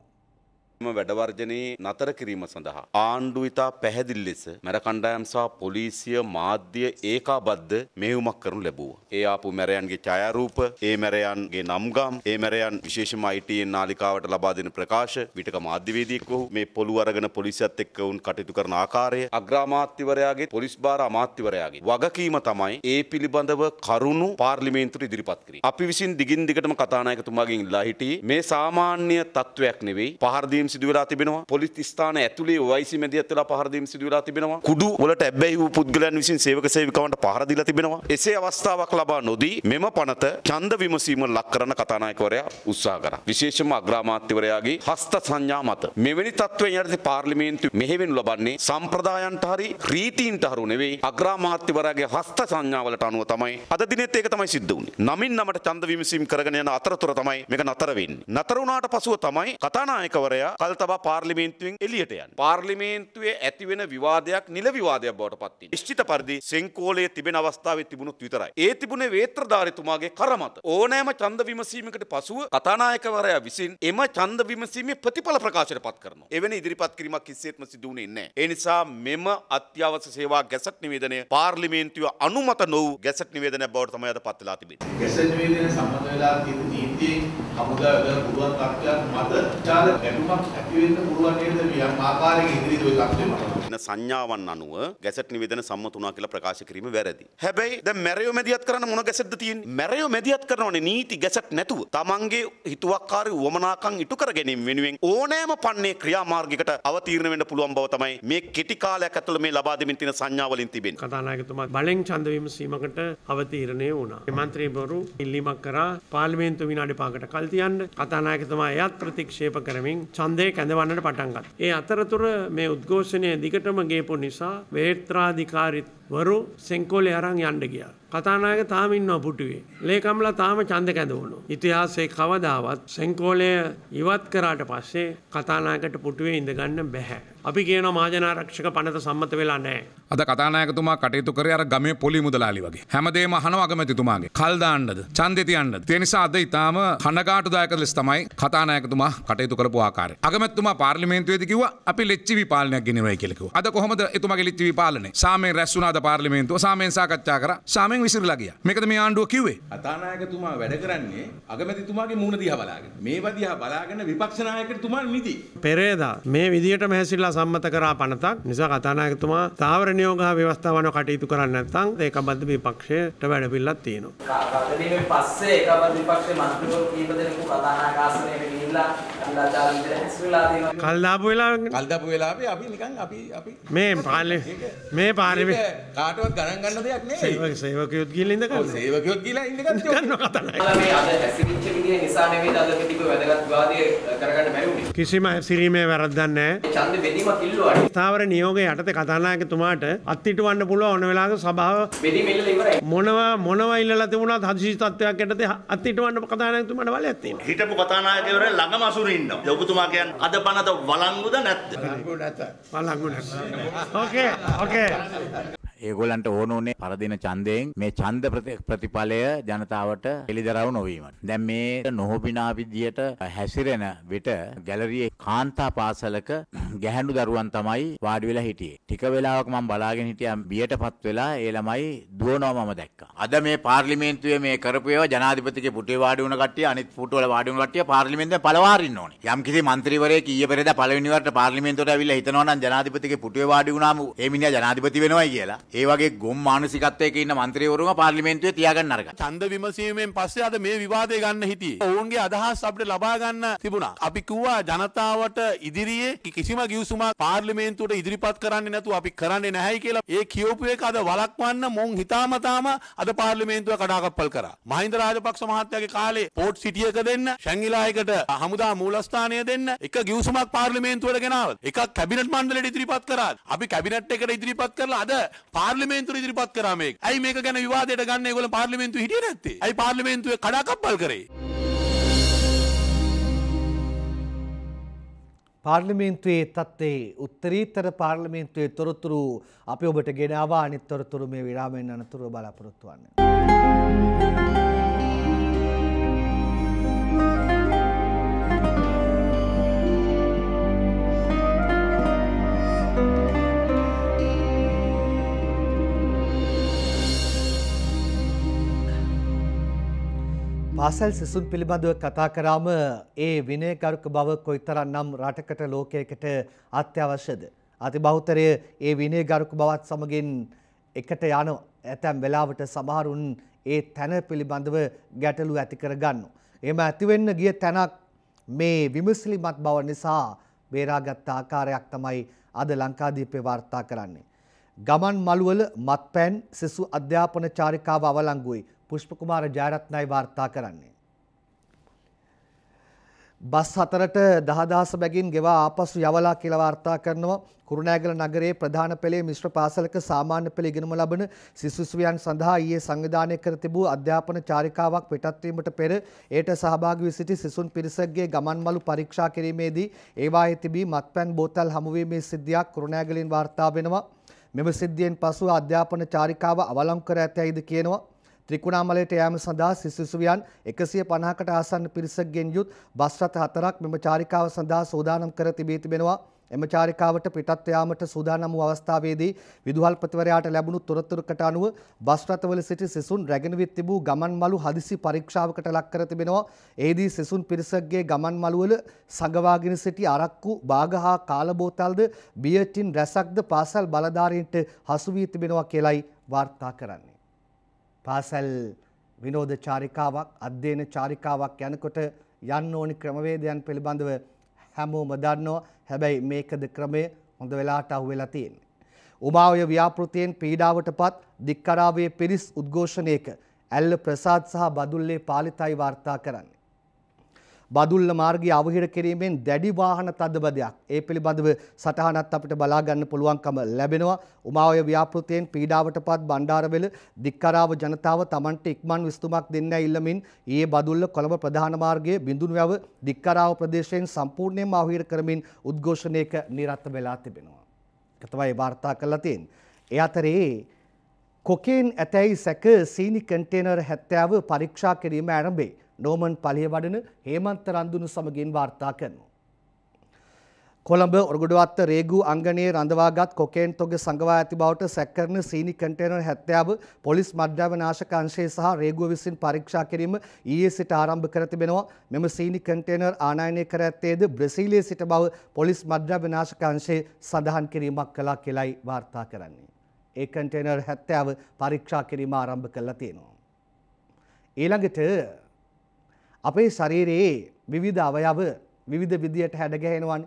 ම වැඩවර්ජනයේ නතර කිරීම සඳහා. ආණ්ඩු ඉතා පැහැදිල් ලෙස මැර කණ්ඩායම් සහ පොලිසිය මාධ්‍ය ඒකාබද්ධ මෙහුමක් කරනු ලැබූ. ඒ ආපු මැරයන්ගේ ඡායාරූප, ඒ මැරයන්ගේ නම්ගම්, ඒ මැරයන් විශේෂම අයිටීෙන් නාලිකාවට ලබා දෙන ප්‍රකාශ විටක මාධ්‍යවේදියෙක් වූ මේ පොළු අරගෙන පොලිසියත් එක්ක වුන් කටයුතු කරන ආකාරය අග්‍රාමාත්‍යවරයාගේ පොලිස් භාර අමාත්‍යවරයාගේ වගකීම තමයි ඒ පිළිබඳව කරුණු පාර්ලිමේන්තුවට ඉදිරිපත් කිරීම. අපි විසින් දිගින් දිගටම කතානායකතුමාගෙන් ඉල්ලා හිටියේ මේ සාමාන්‍ය තත්වයක් නෙවෙයි පහරදීම් සිදුවලා තිබෙනවා පොලිස් ස්ථාන ඇතුලේ OIC මැදිහත් වෙලා පහර දීම සිදුවලා තිබෙනවා කුඩු වලට ඇබ්බැහි වූ පුද්ගලයන් විසින් සේවක සේවිකාවන්ට පහර දීලා තිබෙනවා එසේ අවස්ථාවක් ලබා නොදී මෙම පනත ඡන්ද විමසීම ලක් කරන කතානායකවරයා උත්සාහ කරා විශේෂම අග්‍රාමාත්‍යවරයාගේ හස්ත සංඥා මත මෙවැනි තත්ත්වයන් යටතේ පාර්ලිමේන්තු මෙහෙයවෙනු ලබන්නේ සම්ප්‍රදායන්ට හරි රීතීන්ට හරු නෙවෙයි අග්‍රාමාත්‍යවරයාගේ හස්ත සංඥාවලට අනුව තමයි අද දිනෙත් ඒක තමයි සිද්ධ වුනේ නමින් නමට ඡන්ද විමසීම කරගෙන යන අතරතුර තමයි මේක නතර වෙන්නේ නතර වුණාට පසුව තමයි කතානායකවරයා කල් තබා පාර්ලිමේන්තුවෙන් එලියට යන. පාර්ලිමේන්තුවේ ඇතිවෙන විවාදයක් නිලවිවාදයක් බවට පත්වෙන. නිශ්චිත පරිදි සෙන්කෝලයේ තිබෙන අවස්ථාවේ තිබුණුත් විතරයි. ඒ තිබුණේ වේත්‍රධාරිතුමාගේ කර මත. ඕනෑම ඡන්ද විමසීමකට පසුව කතානායකවරයා විසින් එම ඡන්ද විමසීමේ ප්‍රතිඵල ප්‍රකාශයට පත් කරනවා. එවැනි ඉදිරිපත් කිරීමක් කිසිසේත්ම සිදු වුණේ නැහැ. ඒ නිසා මෙම අත්‍යවශ්‍ය සේවා ගැසට් නිවේදනය පාර්ලිමේන්තුවේ අනුමත නොවූ ගැසට් නිවේදනයක් බවට තමයි අද පත් වෙලා තිබෙන්නේ. ගැසට් නිවේදනය සම්බන්ධ වෙලා තියෙන නීතියේ හමුදා වල පුළුවන් තත්ත්වයක් මත විචාර ලැබුමක් සංඥාවන් අනුව ගැසට නිවදන සම්මතුනා කියලා ප්‍රකාශ කිරීම වැරදි. හැබැයි ද මැරයෝ මැදිියත් කරන මොන ගැසට තියෙන් මැරයෝ මැදිියත් කරනවන නීති ගැසට නැතුව තමන්ගේ හිතුවක්කාරය වමනාකං ඉටු කර ගැනීම වෙනුවෙන් ඕනෑම පන්නේ ක්‍රියාමාර්ගිකට අවතීරණ වෙන්න පුළුවන් බව තමයි මේ කෙටිකාලයක් ඇතුළ මේ ලබාදමින් තින සංඥාවලින් තිබෙන කතානායකතුමා බලෙන් චන්දවීම සීමකට අවතීරණය වුණා. මන්ත්‍රී බොරු ඉල්ලිමක් කරා පාර්ලිමේන්තු විනාඩි පාකට කල්තියන්න කතානායකතුමා එයත් ප්‍රතික්ෂේප කරමින් චන්ද ඡන්දේ කැඳවන්නට පටන් ගත්තා. ඒ අතරතුර මේ උද්ඝෝෂණය දිගටම ගේපු නිසා වේත්‍රාධිකාරීත්වය වරු සෙංකෝලේ අරන් යන්න ගියා. කතානායක තාම ඉන්නවා පුටුවේ. ලේකම්ලා තාම ඡන්ද කැඳවනවා. ඉතිහාසයේ කවදාවත් සෙංකෝලය ඉවත් කරාට පස්සේ කතානායකට පුටුවේ ඉඳ ගන්න බෑ. අපි කියන මහජනාරක්ෂක පනත සම්මත වෙලා නැහැ. අද කතානායකතුමා කටයුතු කරේ අර ගමේ පොලි මුදලාලි වගේ. හැමදේම අහනවා අගමැතිතුමාගේ. කල් දාන්නද, ඡන්දේ තියන්නද. ඒ නිසා අද ඊටාම කනගාටුදායක ලෙස තමයි කතානායකතුමා කටයුතු කරපු ආකාරය. අගමැතිතුමා පාර්ලිමේන්තුවේදී කිව්වා අපි ලෙච්චි විපාලනයක් ගෙනෙවයි කියලා කිව්වා. අද කොහොමද එතුමාගේ ලෙච්චි විපාලනේ? සාමයෙන් රැස් වුණාද අද පාර්ලිමේන්තුව සාමෙන් සාකච්ඡා කරා සාමෙන් විසිරලා ගියා. මේකද මේ ආණ්ඩුව කිව්වේ? අතානායකතුමා වැඩ කරන්නේ අගමැතිතුමාගේ මූණ දිහා බලාගෙන. මේවා දිහා බලාගෙන විපක්ෂ නායකතුමා නිදි. පෙරේදා මේ විදියටම හැසිරලා සම්මත කරා පනතක් නිසා කතානායකතුමා තාවර නියෝග ව්‍යවස්ථාවන කටයුතු කරන්නේ නැත්නම් ඒකබද්ධ විපක්ෂයට වැඩපිළිවෙලක් තියෙනවා. ගතනීමෙන් පස්සේ ඒකබද්ධ විපක්ෂයේ මන්ත්‍රීවරු කීප දෙනෙකු කතානායක ආසනයට ගිහිල්ලා කල්දාපු වෙලාවෙ කල්දාපු වෙලාවේ අපි නිකන් අපි අපි මේ පාර්ලිමේ මේ පාර්ලිමේ කාටවත් ගණන් ගන්න දෙයක් නෙවෙයි. සේවකයොත් කියලා ඉඳ ගන්න. සේවකයොත් කියලා ඉඳ ගන්න. මේ අද හැසිරිච්ච විදිය නිසා නෙවෙයි අද මේ තිබු වැදගත් විවාදය කරගන්න බැරිුනේ. කිසිම හැසිරීමේ වැරද්දක් නැහැ. ඡන්ද බෙදීමක් ඉල්ලුවානේ. ස්ථාවර නියෝගය යටතේ කතානායකතුමාට අත්හිටවන්න පුළුවන් ඕන වෙලාවක සභාව බෙදීම ඉල්ලලා ඉවරයි. මොනවා මොනවා ඉල්ලලා තිබුණත් හදිසි තත්ත්වයක් යටතේ අත්හිටවන්න කතානායකතුමාට බලයක් තියෙනවා. හිටපු කතානායකයවරේ ළඟම අසුරින් ඉන්නවා. ඔබතුමා කියන්නේ අද පනත වළංගුද නැත්ද? වළංගු නැත. වළංගු නැත. ඕකේ ඕකේ. ඒගොල්ලන්ට ඕන උනේ පරදින ඡන්දයෙන් මේ ඡන්ද ප්‍රතිඵලය ජනතාවට එළිදරව් නොවීමට. දැන් මේ නොහොබිනා විදියට හැසිරෙන විට ගැලරියේ කාන්තා පාසලක [clears throat] ගැහැණු දරුවන් තමයි වාඩි වෙලා හිටියේ. ටික වෙලාවක මම බලාගෙන හිටියා බියටපත් වෙලා ඒ ළමයි දුවනවා මම දැක්කා. අද මේ පාර්ලිමේන්තුවේ මේ කරපු ඒවා ජනාධිපතිගේ පුටේ වාඩි වුණ කට්ටිය අනිත් පුටුවල වාඩි වුණ කට්ටිය පාර්ලිමේන්තුවේ පළවාරින්න ඕනේ. යම්කිසි මන්ත්‍රීවරයෙක් ඊයේ පෙරේදා පළවෙනි වරට පාර්ලිමේන්තුවට ඇවිල්ලා හිතනවා නම් ජනාධිපතිගේ පුටුවේ වාඩි වුණාම ඒ මිනිහා ජනාධිපති වෙනවයි කියලා. ඒ වගේ ගොම් මානසිකත්වයක ඉන්න මන්ත්‍රීවරුම පාර්ලිමේන්තුවේ තියාගන්න අරග. ඡන්ද විමසීමෙන් පස්සේ අද මේ විවාදය ගන්න හිටියේ. ඔවුන්ගේ අදහස් අපිට ලබා ගන්න තිබුණා. අපි කිව්වා ජනතාවට ඉදිරියේ කිසිම ගිවිසුමක් පාර්ලිමේන්තුවට ඉදිරිපත් කරන්නේ නැතුව අපි කරන්නේ නැහැයි කියලා. ඒ කියෝපු එක අද වළක්වන්න මොන් හිතාමතාම අද පාර්ලිමේන්තුව කඩාකප්පල් කරා. මහින්ද රාජපක්ෂ මහත්තයාගේ කාලේ පෝට් සිටියක දෙන්න, ශැංගිලායකට හමුදා මූලස්ථානය දෙන්න, එක ගිවිසුමක් පාර්ලිමේන්තුවට ගෙනාවා. එකක් කැබිනට් මණ්ඩලයට ඉදිරිපත් කරා. අපි කැබිනට් එකට ඉදිරිපත් කරලා අද පාර්ලිමේන්තුවේ ඉදිරිපත් කරා මේක. ඇයි මේක ගැන විවාදයට ගන්න ඒගොල්ලෝ පාර්ලිමේන්තුවේ හිටියේ නැත්තේ? ඇයි පාර්ලිමේන්තුවේ කඩාකප්පල් කරේ? පාර්ලිමේන්තුවේ තත්ත්වේ උත්තරීතර පාර්ලිමේන්තුවේ තොරතුරු අපි ඔබට ගෙනවා අනිත් තොරතුරු මේ විරාමයෙන් අනතුරුව බලාපොරොත්තු වන්නේ. පාසල් සිසුන් පිළිබඳව කතා කරාම ඒ විනයගරුක බව කොයිතරම් රටකට ලෝකයකට අත්‍යවශ්‍යද? අතිබහුතරය ඒ විනයගරුක බවත් සමගින් එකට යන ඇතැම් වෙලාවට සමහරුන් ඒ තැන පිළිබඳව ගැටලු ඇති කරගන්නවා. එහෙම ඇති වෙන්න ගිය තැනක් මේ විමසිලිමත් බව නිසා බේරාගත් ආකාරයක් තමයි අද ලංකාදීපේ වාර්තා කරන්නේ. ගමන් මළුවල මත්පැන් සිසු අධ්‍යාපන චාරිකාව අවලංගුයි. පුෂ්පකුමාර ජයරත්නයි වාර්තා කරන්නේ. බස් හතරට දහදහස බැගින් ගෙවා ආපසු යවලා කියලා වාර්තා කරනවා කුරුණෑගල නගරයේ ප්‍රධාන පෙළේ මිශ්‍ර පාසලක සාමාන්‍ය පෙළ ඉගෙනුම ලබන සිසුසුවියන් සඳහා ඊයේ සංවිධානය කර තිබූ අධ්‍යාපන චාරිකාවක් පිටත් වීමට පෙර එයට සහභාගී වී සිටි සිසුන් පිරිසකගේ ගමන්මලු පරීක්ෂා කිරීමේදී ඒවායේ තිබී මත්පැන් බෝතල් හමුවීමේ සිද්ධියක් කුරුණෑගලින් වාර්තා වෙනවා මෙම සිද්ධියෙන් පසුව අධ්‍යාපන චාරිකාව අවලංකර ඇතැයිද කියනවා ත්‍රිකුණාමලයට යාම සඳහා සිසුසුවියන් 150කට ආසන්න පිරිසක්ගෙන් යුත් බස් රථ හතරක් මෙම චාරිකාව සඳහා සූදානම් කර තිබී තිබෙනවා. එම චාරිකාවට පිටත් යාමට සූදානම් වූ අවස්ථාවේදී විදුහල්පතිවරයාට ලැබුණු තොරතුරකට අනුව බස් රථවල සිටි සිසුන් රැගෙන විත් තිබූ ගමන් මළු හදිසි පරීක්ෂාවකට ලක් කර තිබෙනවා. එෙහිදී සිසුන් පිරිසක්ගේ ගමන් මළුවල සඟවාගෙන සිටි අරක්කු, බාග හා කාල බෝතල්ද, බියටින් රැසක්ද පාසල් බලධාරීන්ට හසු වී තිබෙනවා කියලයි වාර්තා කරන්නේ. පාසල් විනෝධ චාරිකාවක් අධ්‍යයන චාරිකාවක් යනකොට යන්න ඕනි ක්‍රමවේදයන් පිළිබඳව හැමෝම දන්නවා. හැබැයි මේකද ක්‍රමය හොඳ වෙලාට අහුවෙලා තියෙන්නේ. උමාවය ව්‍යාපෘතියෙන් පීඩාවටපත් දික්කරාවේ පිරිස් උද්ඝෝෂණයක ඇල්ල ප්‍රසාද් සහ බදුල්ලේ පාලිතයි වාර්තා කරන්නේ. බදුල්ල මාර්ගය අවහිර කිරීමෙන් දැඩි වාහන තදබදයක්. ඒ පිළිබඳව සටහනත් අපිට බලා ගන්න පුළුවන්කම ලැබෙනවා. උමාවය ව්‍යාපෘතියෙන් පීඩාවටපත් බණ්ඩාරවෙල දික්කරාව ජනතාව Tamanට ඉක්මන් විසඳුමක් දෙන්න ඉල්ලමින් ඊයේ බදුල්ල කොළඹ ප්‍රධාන මාර්ගයේ බිඳුන්වැව දික්කරාව ප්‍රදේශයෙන් සම්පූර්ණයෙන්ම අවහිර කරමින් උද්ඝෝෂණයක නිරත වෙලා තිබෙනවා. ඒක තමයි වාර්තා කරලා තියෙන්නේ. ඒ අතරේ කොකේන් ඇතැයි සැක සීනි කන්ටේනර් හැත්තාව පරීක්ෂා කිරීම ඇරඹේ. නෝමන් පලිය වඩන හේමන්ත රන්දුනු සමගින් වාර්තා කරනු. කොළඹ ඔරගොඩුවත්ත රේගු අංගනයේ රඳවාගත් කොකේන් තොග සඟවා ඇති බවට සැකරන සීනි කටේනර් හැත්තාව පොලිස් මධ්‍යාව නාශකංශය සහ රේගුව විසින් පරීක්ෂා කිරීම ඊයේ සිට ආරම්භ කර තිබෙනවා මෙම සීනි කටේනර් ආනයනය කර ඇත්තේද බ්‍රසීලයේ සිට බව පොලිස් මධ්‍යාව නාශකංශය සඳහන් කිරීමක් කලා කියලයි වාර්තා කරන්නේ. ඒ කටේනර් හැත්තාව පරීක්ෂා කිරීම ආරම්භ කළා තියෙනවා. ඊළඟට අපේ ශරීරයේ විවිධ අවයව විවිධ විදියට හැඩගැහෙනවන්.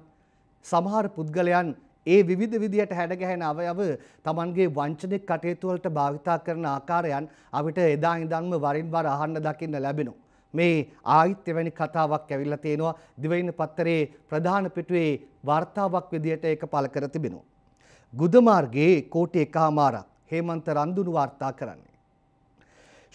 සමහර පුද්ගලයන් ඒ විවිධ විදියට හැඩගැහෙන අවයව තමන්ගේ වංචනික කටයුතුවලට භාවිතා කරන ආකාරයන් අපිට එදා ඉඳන්ම වරින් වර අහන්න දකින්න ලැබෙනවා. මේ ආයිත්‍ය වැනි කතාවක් ඇවිල්ලා තියෙනවා දිවයින පත්තරේ ප්‍රධාන පිටුවේ වාර්තාවක් විදියට ඒක පළ කර තිබෙනවා. ගුදමාර්ගයේ කෝටි එකහමාරක් හේමන්ත රන්දුණු වාර්තා කරන්නේ.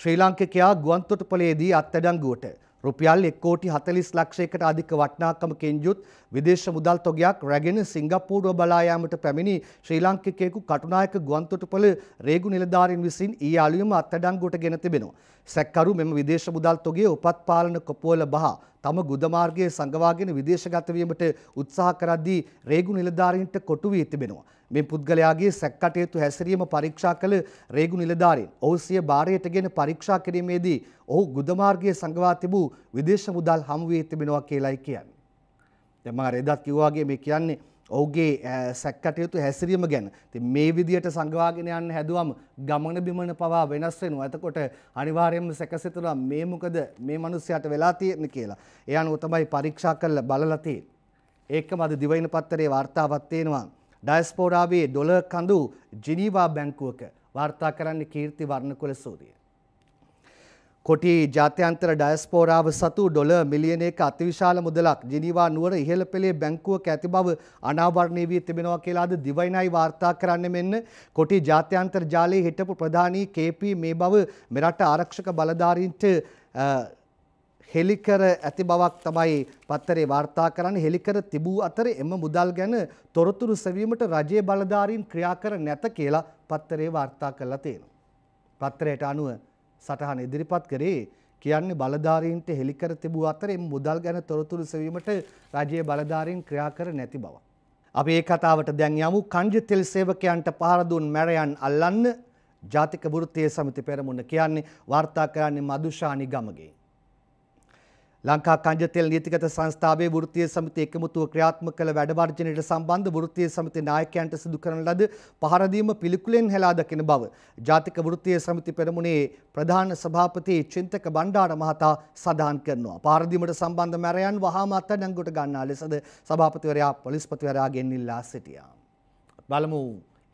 ශ්‍රී ලාංකිකයා ගුවන්තොටුපළේදී අත්අඩංගුවට රුපියල් එක් කෝටි හතලිස් ලක්ෂයකට අධික වටනාකමකින් යුත් විදේශ මුදල් තොගයක් රැගෙන සිංගප්පූරුව බලායාමට පැමිණි ශ්‍රී ලාංකිකයෙකු කටුනායක ගුවන්තොටුපළ රේගු නිලධාරීන් විසින් ඊ අලුයම අත්අඩංගුවට ගෙන තිබෙනවා. සැක්කරු මෙම විදේශ මුදල් තොගේ උපත් පාලන කොපුවල බහ තම ගුදමාර්ගයේ සංගවාගෙන විදේශගත වීමට උත්සාහ කරද්දී රේගු නිලධාරීන්ට කොටු වී තිබෙනවා. මේ පුද්ගලයාගේ සැක්කටයුතු හැසිරීම පරීක්ෂා කළ රේගු නිලධාරීන් ඔහු සිය භාරයටගෙන පරීක්ෂා කිරීමේදී ඔහු ගුදමාර්ගයේ සංගවා තිබූ විදේශ මුදල් හමුුවේ තිබෙනවා කියලයි කියන්න. දෙම රෙදත් කිව්වාගේ මේ කියන්නේ ඔහුගේ සැක්කටයුතු හැසිරීම ගැන ති මේ විදියට සංගවාගෙන යන්න හැදුවම් ගමන බිමන පවා වෙනස් වෙනවා ඇතකොට අනිවාර්යයෙන්ම සැකසිතුනා මේ මොකද මේ මිනිස්යාට වෙලා තියෙන්නේ කියලා. එයානු තමයි පරීක්ෂා කරලා බලලා තියෙන්නේ. ඒකම අද දිවයින පත්තරේ වාර්තාවක් තියෙනවා. ඩයිස්පෝරාවේ ඩොල කඳු ජිනීවා බැංකුවක වාර්තා කරන්න කීර්ති වර්ණකුල සූදිය. කොටි ජාත්‍යන්තර ඩයස්පෝරාව සතු ඩොල මිලියනයක අතිවිශාල මුදලක් ජිනිවා නුවර ඉහළ පෙළේ බැංකුවක ඇති බව අනාවරණය වී තිබෙනවා කියලාද දිවයිනයි වාර්තා කරන්න මෙන්න කොටි ජාත්‍යන්තර ජාලයේ හිටපු ප්‍රධානී කේපී මේ බව මෙරට ආරක්ෂක බලධාරීන්ට හෙලිකර ඇති බවක් තමයි පත්තරේ වාර්තා කරන්නේ හෙලිකර තිබූ අතර එම මුදල් ගැන තොරතුරු සෙවීමට රජයේ බලධාරීන් ක්‍රියා කර නැත කියලා පත්තරේ වාර්තා කරලා තියෙනවා. පත්තරයට අනුව සටහන ඉදිරිපත් කරේ කියන්නේ බලධාරීන්ට හෙලිකර තිබූ අතර එම මුදල් ගැන තොරතුරු සෙවීමට රජයේ බලධාරීන් ක්‍රියා කර නැති බව. අපි ඒ කතාවට දැන් යමු කංජ තෙල් සේවකයන්ට පහර දුන් මැරයන් අල්ලන්න ජාතික වෘත්තීය සමිති පෙරමුණ කියන්නේ වාර්තා කරන්නේ මදුෂා නිගමගේ. ලංකා කංජතෙල් නීතිගත සංස්ථාවේ වෘත්තීය සමිතිය එකමුතුව ක්‍රියාත්මක කළ වැඩවර්ජනයට සම්බන්ධ වෘත්තීය සමිති නායකයන්ට සිදු කරන ලද පහරදීම පිළිකුලෙන් හෙලා දකින බව ජාතික වෘත්තීය සමිති පෙරමුණේ ප්‍රධාන සභාපති චින්තක බණ්ඩාර මහතා සඳහන් කරනවා. පහරදීමට සම්බන්ධ මැරයන් වහාම අත්අඩංගුවට ගන්නා ලෙසද සභාපතිවරයා පොලිස්පතිවරයාගෙන් ඉල්ලා සිටියා. බලමු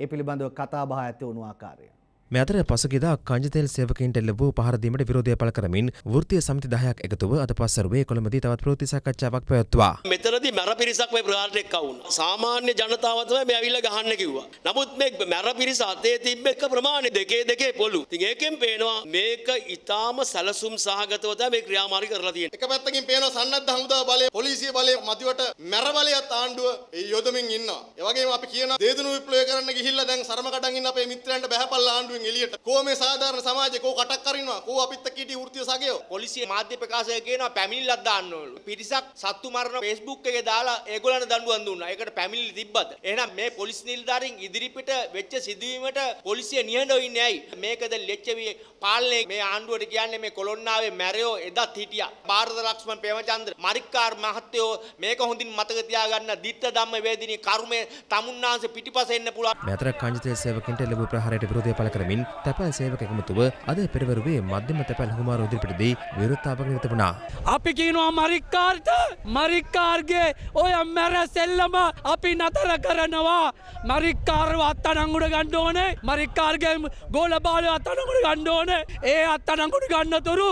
ඒ පිළිබඳව කතා බහ ඇති වුණු ආකාරය. මේ අතර පසුගියදා කංජතෙල් සේවකයින්ට එල්ල වූ පහරදීමට විරෝධය පළ කරමින් වෘත්තීය සමිති 10ක් එකතුව අද පස්වරුවේ කොළඹදී තවත් ප්‍රවෘත්ති සාකච්ඡාවක් පැවැත්වුවා. මෙතනදී මැර පිරිසක් මේ ප්‍රහාරයට එක්වුණා. සාමාන්‍ය ජනතාව තමයි මේ ඇවිල්ලා ගහන්න කිව්වා. නමුත් මේ මැර පිරිස අතේ තිබ්බ එක ප්‍රමාණය දෙකේ දෙකේ පොළු. ඉතින් ඒකෙන් පේනවා මේක ඊටාම සැලසුම් සහගතව තමයි මේ ක්‍රියාමාර්ග කරලා තියෙන්නේ. එක පැත්තකින් පේනවා සන්නද්ධ හමුදාව බලය, පොලිසිය බලය මතුවට මැර බලයත් ආණ්ඩුව යොදමින් ඉන්නවා. ඒ වගේම අපි කියන දේදුණු විප්ලවය කරන්න ගිහිල්ලා දැන් සරම කඩන් ඉන්න අපේ මිත්‍රයන්ට බහැපල්ලා ආණ්ඩුව ආණ්ඩුවෙන් එළියට. කෝ මේ සාධාරණ සමාජය කෝ කටක් කරිනවා. කෝ අපිත් එක්ක හිටිය වෘත්තීය සගයෝ. පොලිසිය මාධ්‍ය ප්‍රකාශය කියනවා පැමිණිල්ලක් දාන්නවලු. පිරිසක් සත්තු මරන Facebook එකේ දාලා ඒගොල්ලන්ට දඬුවම් දුන්නා. ඒකට පැමිණිලි තිබ්බද? එහෙනම් මේ පොලිස් නිලධාරීන් ඉදිරිපිට වෙච්ච සිදුවීමට පොලිසිය නිහඬව ඉන්නේ ඇයි? මේකද ලෙච්චවි පාලනය මේ ආණ්ඩුවට කියන්නේ මේ කොළොන්නාවේ මැරයෝ එදත් හිටියා. භාරත ලක්ෂ්මන් ප්‍රේමචන්ද්‍ර මරික්කාර් මහත්තයෝ මේක හොඳින් මතක තියාගන්න දිත්ත ධම්ම වේදිනී කර්මය තමුන්නාංශ පිටිපස එන්න පුළුවන්. මෙතර කංජිතේ සේවකන්ට ලැබු ප්‍රහාරයට විරෝධය පළ කර කරමින් තැපැල් සේවක එකමුතුව අද පෙරවරුවේ මධ්‍යම තැපැල් හුමාරු ඉදිරිපිටදී විරුද්ධතාවක් නිරත වුණා. අපි කියනවා මරික්කාර්ට මරික්කාර්ගේ ඔය මැර සෙල්ලම අපි නතර කරනවා. මරික්කාර්ව අත්තනංගුඩ ගන්න ඕනේ. මරික්කාර්ගේ ගෝල බාලය අත්තනංගුඩ ගන්න ඕනේ. ඒ අත්තනංගුඩ ගන්නතුරු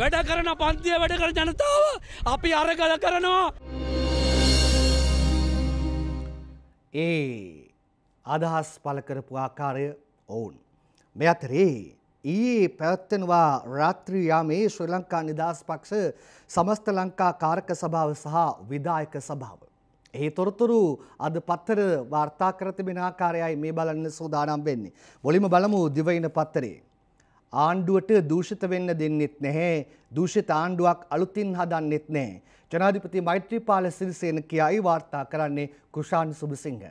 වැඩ කරන පන්තිය වැඩ කර ජනතාව අපි අරගල කරනවා. ඒ අදහස් පල කරපු ආකාරය ඔවුන්. මේ අතරේ ඊයේ පැවැත්වෙනවා රාත්‍රී යාමේ ශ්‍රී ලංකා නිදහස් පක්ෂ සමස්ත ලංකා කාරක සභාව සහ විධායක සභාව. එහි තොරතුරු අද පත්තර වාර්තා කර තිබෙන ආකාරයයි මේ බලන්න සූදානම් වෙන්නේ. මුලින්ම බලමු දිවයින පත්තරේ. ආණ්ඩුවට දූෂිත වෙන්න දෙන්නෙත් නැහැ. දූෂිත ආණ්ඩුවක් අලුතින් හදන්නෙත් නැහැ. ජනාධිපති මෛත්‍රීපාල සිරිසේන කියයි වාර්තා කරන්නේ කුෂාන් සුබසිංහ.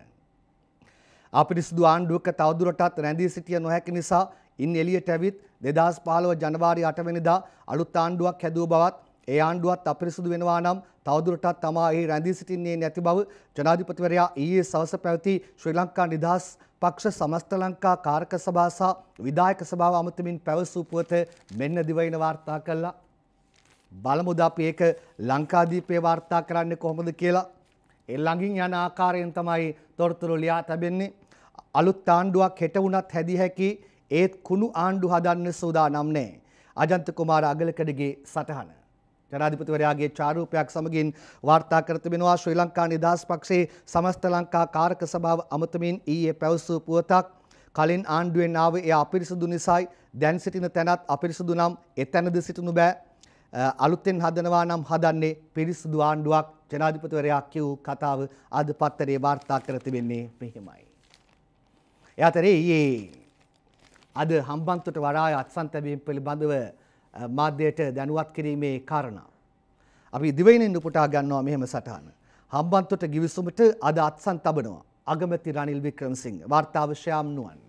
අපිරිසිදු ආණ්ඩුවක තවදුරටත් රැඳී සිටිය නොහැකි නිසා ඉන් එළියට ඇවිත් 2015 ජනවාරි 8 වෙනිදා අලුත් ආණ්ඩුවක් හැදුව බවත් ඒ ආණ්ඩුවත් අපිරිසිදු වෙනවා නම් තවදුරටත් තමා එහි රැඳී සිටින්නේ නැති බව ජනාධිපතිවරයා ඊයේ සවස පැවති ශ්‍රී ලංකා නිදහස් පක්ෂ සමස්ත ලංකා කාර්ක සභා සහ විධායක සභාව අමතමින් පැවසූ පුවත මෙන්න දිවයින වාර්තා කළා. බලමුද අපි ඒක ලංකාදීපේ වාර්තා කරන්නේ කොහොමද කියලා. ඒ ළඟින් යන ආකාරයෙන් තමයි තොරතුරු ලියා තැබෙන්නේ අලුත් ආණ්ඩුවක් හෙට වුණත් හැදි හැකි ඒත් කුණු ආණ්ඩු හදන්න සූදානම් නෑ. අජන්ත කුමාර අගලකඩගේ සටහන. ජනාධිපතිවරයාගේ චාරූපයක් සමගින් වාර්තා කර තිබෙනවා ශ්‍රී ලංකා නිදහස් පක්ෂයේ සමස්ත ලංකා කාරක සභාව අමතමින් ඊයේ පැවසූ පුවතක් කලින් ආණ්ඩුවෙන් ආවේ එය අපිරිසුදු නිසායි දැන් සිටින තැනත් අපිරිසුදු නම් එතැනද සිටිනු බෑ අලුතෙන් හදනවා නම් හදන්නේ පිරිසුදු ආණ්ඩුවක් ජනාධිපතිවරයා කියූ කතාව අද පත්තරේ වාර්තා කර තිබෙන්නේ මෙහෙමයි. එයාතරේ ඊයේ අද හම්බන්තොට වරාය අත්සන්තැබීම් පිළිබඳව මාධ්‍යයට දැනුවත් කිරීමේ කාරණා. අපි දිවයිනෙන් උපුටා ගන්නවා මෙහෙම සටහන. හම්බන්තොට ගිවිසුමට අද අත්සන් තබනවා. අගමැති රනිල් වික්‍රමසිංහ වාර්තාව ශ්‍යාම් නුවන්.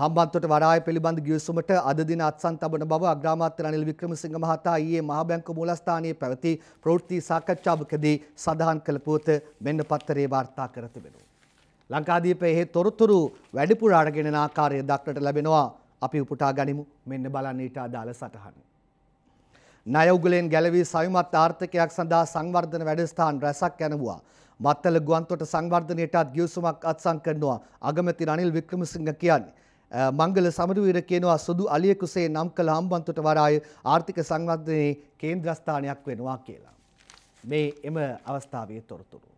හම්බන්තොට වරාය පිළිබඳ ගිවිසුමට අද දින අත්සන් තබන බව අග්‍රාමාත්‍ය රනිල් වික්‍රමසිංහ මහතා ඊයේ මහා බැංකු මූලස්ථානයේ පැවති ප්‍රවෘත්ති සාකච්ඡාවකදී සඳහන් කළ පුවත මෙන්න පත්තරේ වාර්තා කර තිබෙනවා. ලංකාදීපයේ හේ තොරතුරු වැඩිපුර අරගෙන ආකාරය දක්නට ලැබෙනවා. අපි උපුටා ගනිමු. මෙන්න බලන්න ඊට අදාළ සටහන. ණය උගලෙන් ගැලවී සවිමත් ආර්ථිකයක් සඳහා සංවර්ධන වැඩසටහන් රැසක් යනවා. මත්තල ගුවන්තොට සංවර්ධනයටත් ගිවිසුමක් අත්සන් කරනවා. අගමැති රනිල් වික්‍රමසිංහ කියන්නේ මංගල සමරවීර කියනවා සුදු අලිය කුසේ නම් කළ හම්බන්තොට වරාය ආර්ථික සංවර්ධනයේ කේන්ද්‍රස්ථානයක් වෙනවා කියලා. මේ එම අවස්ථාවේ තොරතුරු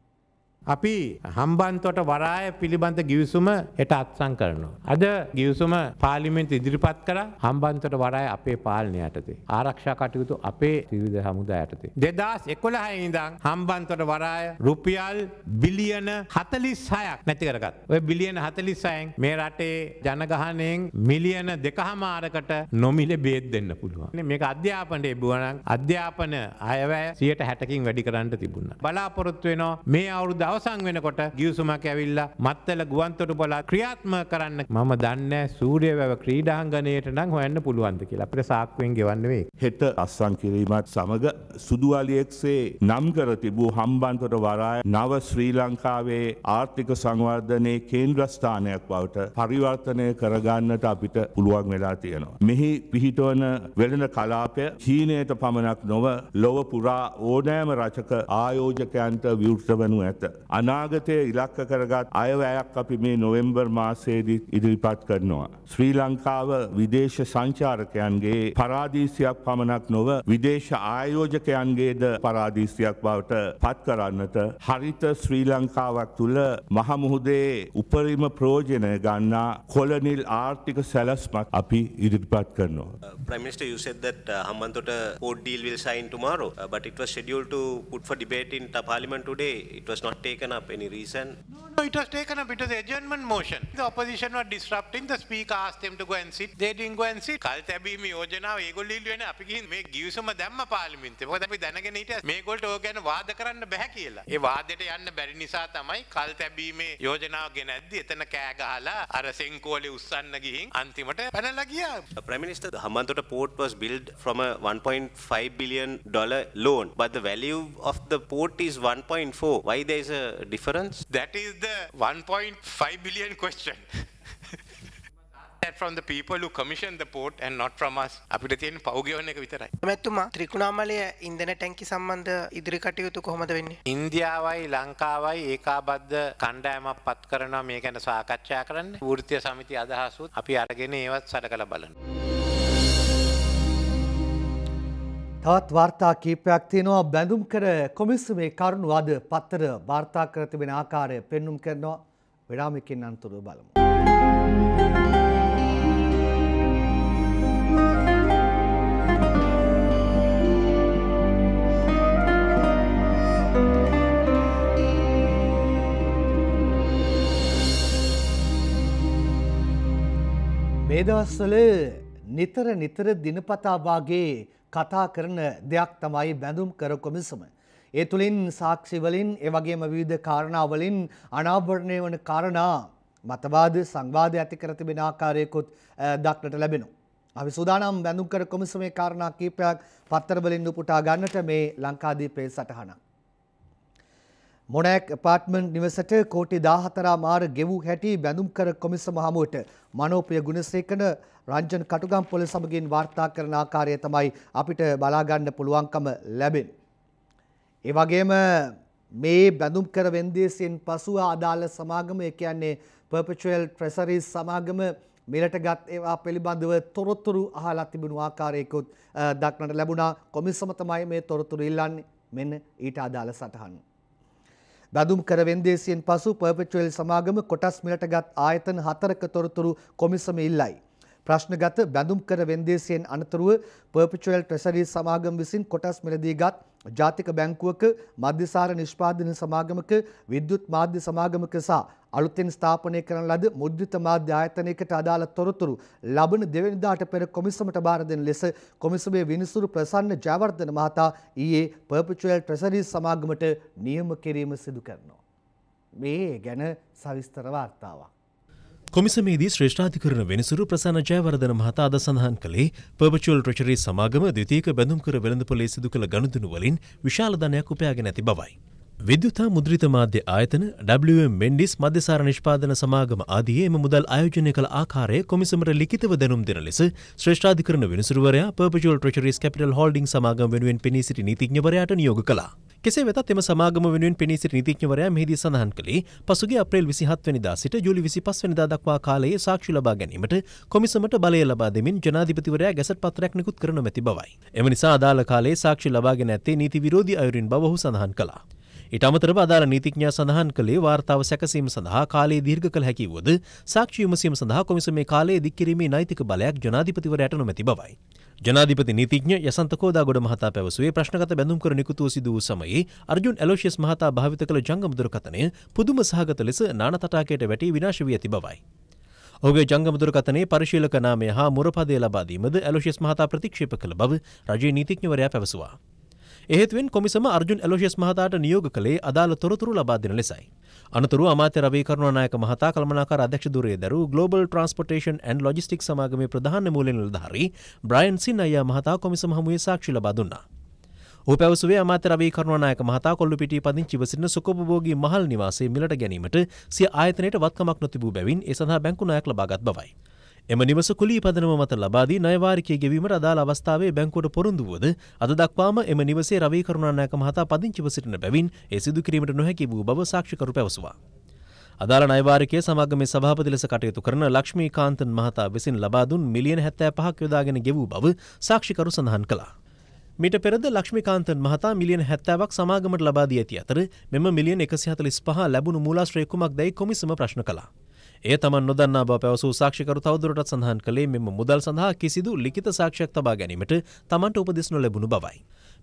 අපි හම්බන්තොට වරාය පිළිබඳ ගිවිසුම එට අත්සං කරනවා. අද ගිවිසුම පාලිමෙන්ට ඉදිරිපත් කර හම්බන්තොට වරාය අපේ පාලනය යටතේ. ආරක්ෂා කටයුතු අපේ විවිධ හමුදා යටතේ. දෙදස් එකොළ හයිනිදං හම්බන්තොට වරාය රුපියල් බිලියන හතලිස් හයක් නැති කරගත්. ඔය බිලියන හතලිස් සයන් මේ රටේ ජනගහනයෙන් මිලියන දෙකහමාරකට නොමිල බේත් දෙන්න පුළුවන්. මේක අධ්‍යාපනට එබුවනක් අධ්‍යාපන අයවැය සියට හැටකින් වැඩි කරන්න තිබුණ. බලාපොරොත්තු වෙනවා මේ අවුරුදා අවසන් වෙනකොට ගියසුමක් ඇවිල්ලා මත්තල ගුවන්තොට පොලා ක්‍රියාත්ම කරන්න මම දන්න සූරියවැව ක්‍රීඩාංගනයට නම් හොයන්න පුළුවන්ද කියලා අපට සාක්කුවෙන් ගෙවන්නවේ. හෙට අස්සං කිරීමත් සමඟ සුදුවාලියෙක්සේ නම් කර තිබූ හම්බන්තොට වරාය නව ශ්‍රී ලංකාවේ ආර්ථික සංවර්ධනය කේන්ද්‍රස්ථානයක් බවට පරිවර්තනය කරගන්නට අපිට පුළුවන් වෙලා තියෙනවා. මෙහි පිහිටවන වෙළඳ කලාපය චීනයට පමණක් නොව ලොව පුරා ඕනෑම රචක ආයෝජකයන්ට විවෘත වනු ඇත. අනාගතය ඉලක්ක කරගත් අයවැයක් අපි මේ නොවෙම්බර් මාසේදී ඉදිරිපත් කරනවා. ශ්‍රී ලංකාව විදේශ සංචාරකයන්ගේ පරාදීසියක් පමණක් නොව විදේශ ආයෝජකයන්ගේද පරාදීසියක් බවට පත් කරන්නට හරිත ශ්‍රී ලංකාවක් තුළ මහමුහුදේ උපරිම ප්‍රෝජනය ගන්නා කොලනිල් ආර්ථික සැලස්මක් අපි ඉදිරිපත් කරනවා. Prime Minister, you said that uh, Hambantota port deal will sign tomorrow, uh, but it was scheduled to put for debate in the parliament today. It was not taken. taken up any reason? No, no, it was taken up. It was adjournment motion. The opposition were disrupting. The speaker asked them to go and sit. They didn't go and sit. කල් තැබීම යෝජනාව ඒගොල්ලෝ ඉල්ලුවේ අපි ගිහින් මේ ගිවිසුම දැම්ම පාර්ලිමේන්තුවේ. මොකද අපි දැනගෙන හිටියා මේගොල්ලෝ ඕක ගැන වාද කරන්න බෑ කියලා. ඒ වාදයට යන්න බැරි නිසා තමයි කල් තැබීමේ යෝජනාව ගෙනැද්දි එතන කෑ ගහලා අර සෙන්කෝලේ උස්සන්න ගිහින් අන්තිමට පැනලා ගියා. Prime Minister, the Hammantota port was built from a 1.5 billion dollar loan, but the value of the port is 1.4. Why there is a the difference? That is the 1.5 billion question. from the people who commissioned the port and not from us. අපිට තියෙන පව් ගෙවන එක විතරයි. මැතිතුමා ත්‍රිකුණාමලය ඉන්ධන ටැංකි සම්බන්ධ ඉදිරි කටයුතු කොහොමද වෙන්නේ? ඉන්දියාවයි ලංකාවයි ඒකාබද්ධ කණ්ඩායමක් පත් කරනවා මේ ගැන සාකච්ඡා කරන්න. වෘත්තීය සමිති අදහසුත් අපි අරගෙන ඒවත් සලකලා බලනවා. තවත් වාර්තා කීපයක් තියෙනවා බැඳුම් කර කොමිසමේ කරුණු අද පත්තර වාර්තා කර තිබෙන ආකාරය පෙන්눔 කරනවා විරාමිකින් අනතුරු බලමු. මේ දවස්වල නිතර නිතර දිනපතා වාගේ කතා කරන දෙයක් තමයි බැඳුම් කර කොමිසම. ඒ තුළින් සාක්ෂිවලින් ඒවගේම විවිධ කාරණාවලින් අනාවරණය වන කාරණා මතවාද සංවාධ ඇති කර තිබෙන ආකාරයකුත් දක්නට ලැබෙනවා. අපි සූදානම් බැඳුම් කර කොමිසමේ කාරණා කීපයක් පත්තරවලින් උපුටා ගන්නට මේ ලංකාදීපේ සටහනක්. මොනෑක් පාර්ට්මන්ට් නිවසට කෝටි දාහතරා මාර ගෙවූ හැටි බැඳුම් කර කොමිසම හමුවට මනෝප්‍රිය ගුණසේකන රංජන් කටුගම් පොල සමගින් වාර්තා කරන ආකාරය තමයි අපිට බලාගන්න පුළුවන්කම ලැබෙන්. ඒවගේම මේ බැඳුම් කර වෙන්දේසියෙන් පසුව අදාළ සමාගම එක කියන්නේ පර්පචුවල් ට්‍රෙසරිස් සමාගම මිලට ගත් ඒවා පිළිබඳව තොරොත්තුරු අහලා තිබුණු ආකාරයකුත් දක්නට ලැබුණා කොමිසම තමයි මේ තොරතුරු ඉල්ලන්නේ මෙන්න ඊට අදාළ සටහන්. දදුම්කර වෙන්දේසියෙන් පසු පර්පෙචුවල් සමාගම කොටස් මිලටගත් ආයතන හතරක තොරතුරු කොමිසම ඉල්ලයි. ප්‍රශ්නගත බැඳුම්කර වෙන්දේසියෙන් අනතුරුව පර්පිචුවල් ට්‍රෙසරී සමාගම විසින් කොටස් මිලදීගත් ජාතික බැංකුවක මධ්‍යසාර නිෂ්පාදන සමාගමක විද්‍යුත් මාධ්‍ය සමාගමක සහ අලුතෙන් ස්ථාපනය කරන ලද මුද්‍රිත මාධ්‍ය ආයතනයකට අදාළ තොරතුරු ලබන දෙවැනිදාට පෙර කොමිසමට බාර දෙන ලෙස කොමිසමේ විනිසුරු ප්‍රසන්න ජයවර්ධන මහතා ඊයේ පර්පචුවල් ට්‍රෙසරීස් සමාගමට නියම කිරීම සිදු කරනවා. මේ ගැන සවිස්තර වාර්තාවක්. කොමිසමේදී ශ්‍රේෂ්ඨාධිකරණ වෙනසුරු ප්‍රසන්න ජයවර්ධන මහතා අද සඳහන් කළේ පර්පචුවල් ට්‍රෙෂරි සමාගම ද්විතීක බැඳුම් කර වෙළඳපොලේ සිදු කළ ගනුදෙනු වලින් විශාල ධනයක් උපයාගෙන ඇති බවයි. විද්‍යුතා මුද්‍රිත මාධ්‍ය ආයතන WM මෙන්ඩිස් මධ්‍යසාර නිෂ්පාදන සමාගම ආදී එම මුදල් ආයෝජනය කළ ආකාරය කොමිසමට ලිඛිතව දැනුම් දෙන ලෙස ශ්‍රේෂ්ඨාධිකරණ විනිසුරුවරයා Perpetual Treasuries Capital Holding සමාගම වෙනුවෙන් පෙනී සිටි නීතිඥවරයාට නියෝග කළා. කෙසේ වෙතත් එම සමාගම වෙනුවෙන් පෙනී සිටි නීතිඥවරයා මෙහිදී සඳහන් කළේ පසුගිය අප්‍රේල් 27 වෙනිදා සිට ජූලි 25 වෙනිදා දක්වා කාලයේ සාක්ෂි ලබා ගැනීමට කොමිසමට බලය ලබා දෙමින් ජනාධිපතිවරයා ගැසට් පත්‍රයක් නිකුත් කරනු මැති බවයි. එම නිසා අදාළ කාලයේ සාක්ෂි ලබාගෙන ඇත්තේ නීති විරෝධී අයුරින් බව ඔහු සඳහන් කළා. ඊට අමතරව අදාළ නීතිඥයා සඳහන් කළේ වාර්තාව සැකසීම සඳහා කාලය දීර්ඝ කළ හැකි වුවද සාක්ෂි විමසීම සඳහා කොමිසමේ කාලය දික් කිරීමේ නෛතික බලයක් ජනාධිපතිවරයාට නොමැති බවයි. ජනාධිපති නීතිඥ යසන්ත කෝදාගොඩ මහතා පැවසුවේ ප්‍රශ්නගත බැඳුම් කර නිකුතුව සිදු වූ සමයේ අර්ජුන් ඇලෝෂියස් මහතා භාවිත කළ ජංගම දුරකථනය පුදුම සහගත ලෙස නානතටාකයට වැටී විනාශ වී ඇති බවයි. ඔහුගේ ජංගම දුරකථනයේ පරිශීලක නාමය හා මුරපදය ලබා දීමද ඇලෝෂියස් මහතා ප්‍රතික්ෂේප කළ බව රජයේ නීතිඥවරයා පැවසුවා. එහෙත්වෙන් කොමිසම අර්ජුන් ඇලෝෂස් මහතාට නියෝග කළේ අදාළ තොරතුරු ලබා දෙන ලෙසයි. අනතුරු අමාත්‍ය රවී කරුණානායක මහතා කළමනාකාර අධ්‍යක්ෂ ධුරයේ දරු ග්ලෝබල් ට්‍රාන්ස්පෝර්ටේෂන් ඇන්ඩ් ලොජිස්ටික්ස් සමාගමේ ප්‍රධාන මූල්‍ය නිලධාරී බ්‍රයන් සින් අයියා මහතා කොමිසම හමුවේ සාක්ෂි ලබා දුන්නා. ඔහු පැවසුවේ අමාත්‍ය රවී කරුණානායක මහතා කොල්ලුපිටිය පදිංචිව සිටින සුඛෝපභෝගී මහල් නිවාසයේ මිලට ගැනීමට සිය ආයතනයට වත්කමක් නොතිබූ බැවින් ඒ සඳහා බැංකු ණයක් ලබාගත් බවයි. එම නිවස කුලී පදනම මත ලබාදී නයවාරිකය ගෙවීමට අදාළ අවස්ථාවේ බැංකුවට පොරොන්දු වුවද අද දක්වාම එම නිවසේ රවී කරුණානායක මහතා පදිංචිව සිටින බැවින් ඒ සිදු කිරීමට නොහැකි වූ බව සාක්ෂිකරු පැවසුවා. අදාළ නයවාරිකය සමග මේ සභාපති ලෙස කටයුතු කරන ලක්ෂ්මීකාන්තන් මහතා විසින් ලබා දුන් මිලියන 75ක් යොදාගෙන ගෙවූ බව සාක්ෂිකරු සඳහන් කළා. මිට පෙරද ලක්ෂ්මිකාන්තන් මහතා මිලියන 70ක් සමාගමට ලබා දී ඇති අතර මෙම මිලියන 145 ලැබුණු මූලාශ්‍රය කුමක්දයි කොමිසම ප්‍රශ්න කළා. ඒ තමන් නොදන්නා බව පැවසූ සාක්ෂිකරු තවදුරටත් සඳහන් කළේ මෙම මුදල් සඳහා කිසිදු ලිඛිත සාක්ෂියක් තබා ගැනීමට තමන්ට උපදෙස් නොලැබුණු බවයි.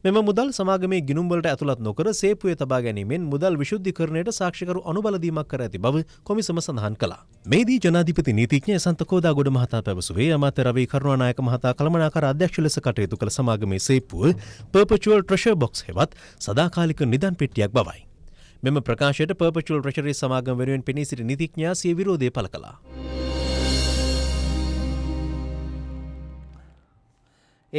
මෙම මුදල් සමාගමේ ගිනුම්වලට ඇතුළත් නොකර සේපුවේ තබා ගැනීමෙන් මුදල් විශුද්ධිකරණයට සාක්ෂිකරු අනුබලදීමක් කර ඇති බව කොමිසම සඳහන් කළා. මේදී ජනාධිපති නීතිඥ සන්තකෝදා ගොඩ මහතා පැවසුවේ අමාත්‍ය රවී කරුණානායක මහතා කළමනාකර අධ්‍යක්ෂ ලෙස කටයුතු කළ සමාගමේ සේපුව පර්පචුවල් ට්‍රෙෂර් බොක්ස් හෙවත් සදාකාලික නිදන් පෙට්ටියක් බවයි. මෙම ප්‍රකාශයට පර්පචුල් රෙෂරි සමාගම් වෙනුවෙන් පෙනී සිටි නිතිඥා සිය විරෝධය පළ කළා.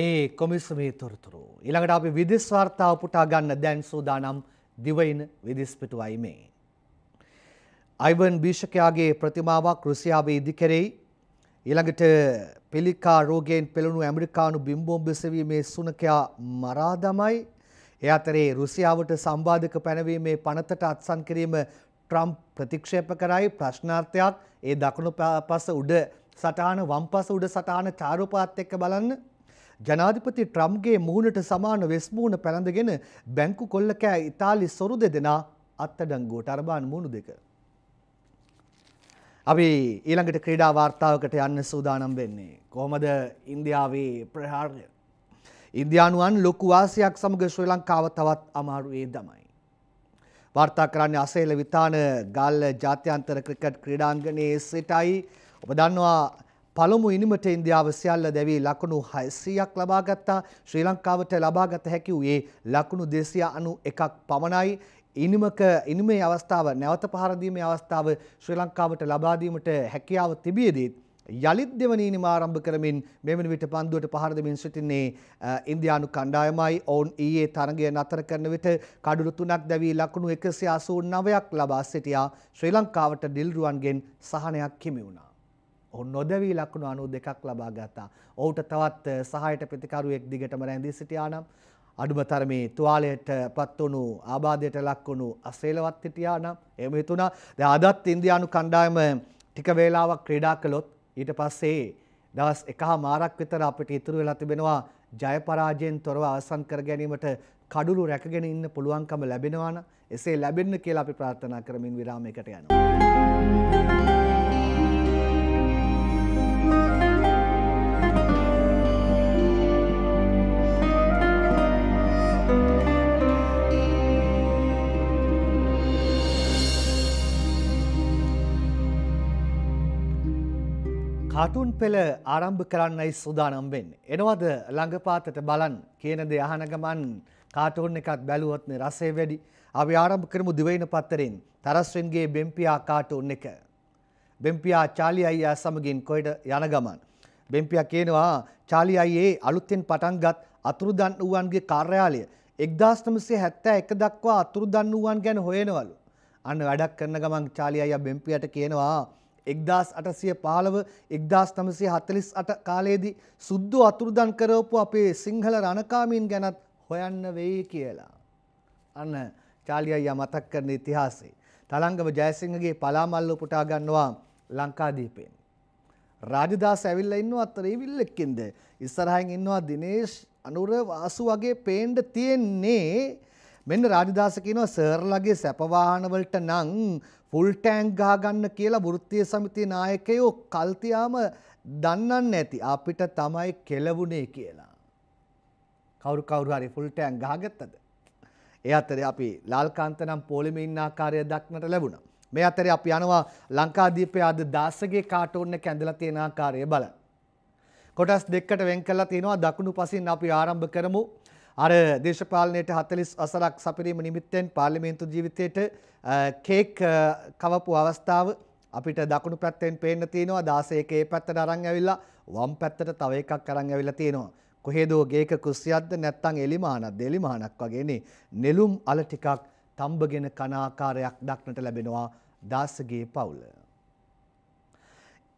ඒ කොමිසමේ තොරතුරු. ඊළඟට අපි විදිස් වාර්තාව පුටා ගන්න දැන් සූදානම් දිවයින විදිස් පිටුවයි මේ. අයිවන් භීෂකයාගේ ප්‍රතිමාවක් රුසියාවේ ඉදිකෙරෙයි. ඊළඟට පිළිකා රෝගයෙන් පෙළුණු ඇමරිකානු බිම්බෝම්බ සෙවීමේ සුනකයා මරා දමයි. ඒ අතරේ රුසියාවට සම්බාධක පැනවීමේ පනතට අත්සන් කිරීම ට්‍රම්ප් ප්‍රතික්ෂේප කරයි ප්‍රශ්නාර්ථයක් ඒ දකුණු පස උඩ සටහන වම්පස උඩ සටහන චාරුපාත් එක්ක බලන්න ජනාධිපති ට්‍රම්ගේ මුහුණට සමාන වෙස්මූුණ පැළඳගෙන බැංකු කොල්ලකෑ ඉතාලි සොරු දෙදෙනා අත්තඩංගුවට අරබාන් මුණු දෙක. අපි ඊළඟට ක්‍රීඩා වාර්තාවකට යන්න සූදානම් වෙන්නේ. කොහොමද ඉන්දියාවේ ප්‍රහාරය ඉන්දයානුවන් ලොකු වාසියක් සමග ශ්‍රී ලංකාව තවත් අමාරුවේ දමයි. වාර්තා කරන්නේ අසේල විතාන ගල් ජාත්‍යන්තර ක්‍රිකට් ක්‍රීඩාංගණයේ සිටයි. ඔබ දන්නවා පළමු ඉනිමට ඉන්දියාව සියල්ල දැවී ලකුණු 600ක් ලබා ගත්තා. ශ්‍රී ලංකාවට ලබා ගත හැකි වූයේ ලකුණු 291ක් පමණයි. ඉනිමක ඉනිමේ අවස්ථාව නැවත පහර දීමේ අවස්ථාව ශ්‍රී ලංකාවට ලබා දීමට හැකියාව තිබියදීත් යළිත් දෙවනී නිමාරම්භ කරමින් මෙවන විට පන්දුවට පහර දෙමින් සිටින්නේ ඉන්දියානු කණ්ඩායමයි ඔවුන් ඊයේ තරගය නතර කරන විට කඩුළු තුනක් දැවී ලකුණු 189ක් ලබා සිටියා ශ්‍රී ලංකාවට ඩිල්රුවන්ගෙන් සහනයක් හිමි වුණා. ඔහු නොදැවී ලකුණු 92ක් ලබා ගත්තා. ඔහුට තවත් සහායට ප්‍රතිකරුවෙක් දිගටම රැඳී සිටියා නම් අඩුම තරමේ තුවාලයට පත් වුණු ආබාධයට ලක් වුණු අසේලවත් හිටියා නම් එහෙම හිතුණා. දැන් අදත් ඉන්දියානු කණ්ඩායම ටික වේලාවක් ක්‍රීඩා කළොත් ඊට පස්සේ දවස් එකහ මාරක් විතර අපිට ඉතුරු වෙලා තිබෙනවා ජය පරාජයෙන් තොරව අවසන් කර ගැනීමට කඩුළු රැකගෙන ඉන්න පුළුවන්කම ලැබෙනවා නම් එසේ ලැබෙන්න කියලා අපි ප්‍රාර්ථනා කරමින් විරාමයකට යනවා. කටුන් පෙළ ආරම්භ කරන්නයි සුදානම් වෙන්න. එනවද ළඟපාතට බලන් කියනද යහන ගමන් කාටුන් එකක් බැලුවොත්න රසේ වැඩි අපි ආරම්භ කරමු දිවයින පත්තරෙන් තරස්වෙන්ගේ බෙම්පියා කාටුන් එක. බෙම්පියා චාලි අයියා සමගින් කොයිට යන ගමන්. බෙම්පියා කියනවා චාලි අයියේ අලුත්තෙන් පටන්ගත් අතුරුදන් වූවන්ගේ කාර්යාලය එක්දාස්නමසේ හැත්තෑ එක දක්වා අතුරුදන් වූවන් ගැන හොයෙනවලු. අන්න වැඩක් කරන ගමන් චාලි අයියා බෙම්පියට කියනවා එක්දස් අටසිය පාලව එක්දස් තමසය හතලිස් අට කාලයේදී සුද්දු අතුරුදන් කරවපු අපේ සිංහල රණකාමීන් ගැනත් හොයන්න වෙයි කියලා. අන්න චාලි අයියා මතක් කරන ඉතිහාසේ. තලංගම ජයසිංහගේ පලාමල්ල උපුටා ගන්නවා ලංකාදීපෙන්. රාජදාස ඇවිල්ලා ඉන්නවා අතර ඉවිල්ලෙක්කින්ද ඉස්සරහින් ඉන්නවා දිනේෂ් අනුර වාසු වගේ පේන්න තියෙන්නේ මෙන්න රාජදාස කියනවා සර්ලගේ සැප වාහන වලට නම් ෆුල් ටෑන්ක් ගහගන්න කියලා වෘත්තීය සමිතියේ නායකයෝ කල්තියාම දන්නන්නේ නැති අපිට තමයි කෙලවුනේ කියලා. කවුරු කවුරු හරි ෆුල් ටෑන්ක් ගහගත්තද? ඒ අතරේ අපි ලාල්කාන්ත නම් පොලිමේ ඉන්න ආකාරය දක්නට ලැබුණා. මේ අතරේ අපි යනවා ලංකාදීපයේ අද දාසගේ කාටෝන් එක ඇඳලා තියෙන ආකාරය බලන්න. කොටස් දෙකකට වෙන් කරලා තිනවා දකුණු පසින් අපි ආරම්භ කරමු අර දේශපාලනයට 40 වසරක් සපිරීම නිමිත්තෙන් පාර්ලිමේන්තු ජීවිතයට කේක් කවපු අවස්ථාව අපිට දකුණු පැත්තෙන් පේන්න තියෙනවා 16 පැත්තට අරන් ඇවිල්ලා වම් පැත්තට තව එකක් අරන් ඇවිල්ලා තියෙනවා. කොහේදෝ ගේක කුස්සියක්ද නැත්නම් එලිමානක්ද එලිමානක් වගේනේ නෙළුම් අල ටිකක් තම්බගෙන කන ආකාරයක් දක්නට ලැබෙනවා දාසගේ පවුල.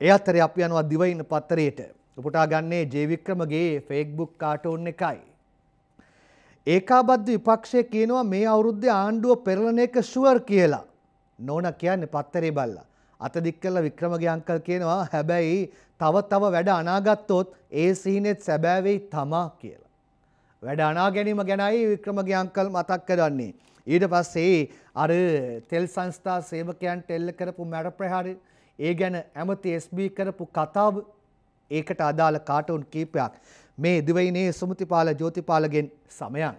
ඒ අතරේ අපි යනවා දිවයින පත්තරයට. උපුටා ගන්නේ ජේ වික්‍රමගේ ෆේස්බුක් කාටූන් එකයි. ඒකාබද්ධ විපක්ෂය කියනවා මේ අවුරුද්ධ ආණ්ඩුව පෙරලන එක ෂුවර් කියලා. නෝන කියන්නේ පත්තරේ බල්ලා. අත දික් කරලා වික්‍රමගේ අංකල් කියනවා හැබැයි තව තව වැඩ අනාගත්තොත් ඒ සීනෙත් සැබෑ වෙයි තමා කියලා. වැඩ අනා ගැනීම ගැනයි වික්‍රමගේ අංකල් මතක් කරන්නේ. ඊට පස්සේ අර තෙල් සංස්ථා සේවකයන්ට එල්ල කරපු මැඩ ප්‍රහාරය ඒ ගැන ඇමති SB කරපු කතාව ඒකට අදාළ කාටුන් කීපයක් මේ දිවයිනේ සුමතිපාල ජෝතිපාලගෙන් සමයන්.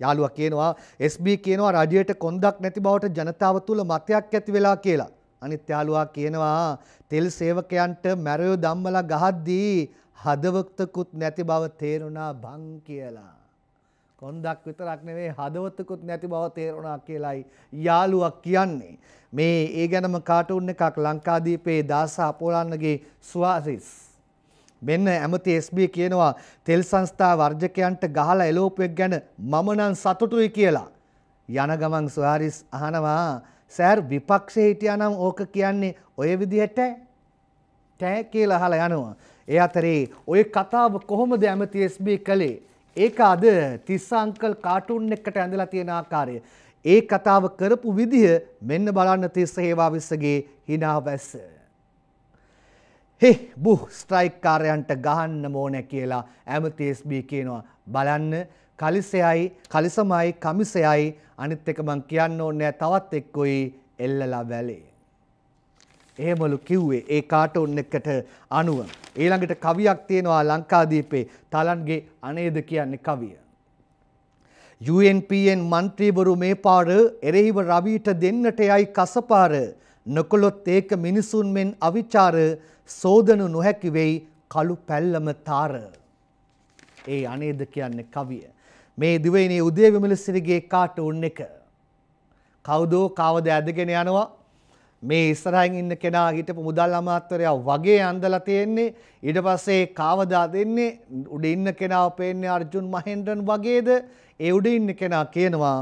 යාළුවා කියනවා SB කියනවා රජයට කොන්දක් නැති බවට ජනතාව තුල මතයක් ඇති වෙලා කියලා. අනිත් යාළුවා කියනවා තෙල් සේවකයන්ට මැරයෝ දම්මලා ගහද්දී හදවතකුත් නැති බව තේරුණා බං කියලා. කොන්දක් විතරක් නෙවෙයි හදවතකුත් නැති බව තේරුණා කියලායි යාළුවා කියන්නේ. මේ ඒ ගැනම කාටුන් එකක් ලංකාදීපේ දාස අපෝලන්නගේ ස්වාසිස් මෙන්න ඇමති SB කියනවා තෙල් සංස්ථා වර්ජකයන්ට ගහලා එලෝපුවෙක් ගැන මම නම් සතුටුයි කියලා. යන ගමන් සොයාරිස් අහනවා සෑර් විපක්ෂේ හිටියානම් ඕක කියන්නේ ඔය විදිහට ටෑ කියලා අහලා යනවා. ඒ අතරේ ওই කතාව කොහොමද ඇමති SB කළේ? ඒක අද තිස්ස අංකල් කාටුන් එකට ඇඳලා තියෙන ආකාරය. ඒ කතාව කරපු විදිහ මෙන්න බලන්න තිස්ස හේවා විශ්සගේ hina වැස්ස. හෙ බුහ් ස්ට්‍රයික්කාරයන්ට ගහන්න ඕන කියලා ඇමතිස්බී කියනවා බලන්න කලිසයයි කලිසමයි කමිසයයි අනිත් එක මං කියන්න ඕනෑ තවත් එක්කොයි එල්ලලා වැලේ. එහෙමලු කිව්වේ ඒ කාට ඔන්න එකට අනුව. ඊළඟට කවියක් තියෙනවා ලංකාදීපේ තලන්ගේ අනේද කියන්නේ කවිය. UNPN මන්ත්‍රීවරු මේ පාර එරෙහිව රවීට දෙන්නට යයි කසපාර නොකොළොත් ඒක මිනිසුන් මෙන් අවිචාර සෝදනු නොහැකි වෙයි කළු පැල්ලම තාර. ඒ අනේද කියන්නේ කවිය. මේ දිවයිනේ උදේ විමලසිරිගේ කාටුන් එක. කවුදෝ කවද ඇදගෙන යනවා මේ ඉස්සරහින් ඉන්න කෙනා හිටපු මුදල් අමාත්‍යවරයා වගේ අඳලා තියෙන්නේ ඊට පස්සේ කාවදා දෙන්නේ උඩ ඉන්න කෙනා පේන්නේ අර්ජුන් මහේන්ද්‍රන් වගේද ඒ උඩ ඉන්න කෙනා කියනවා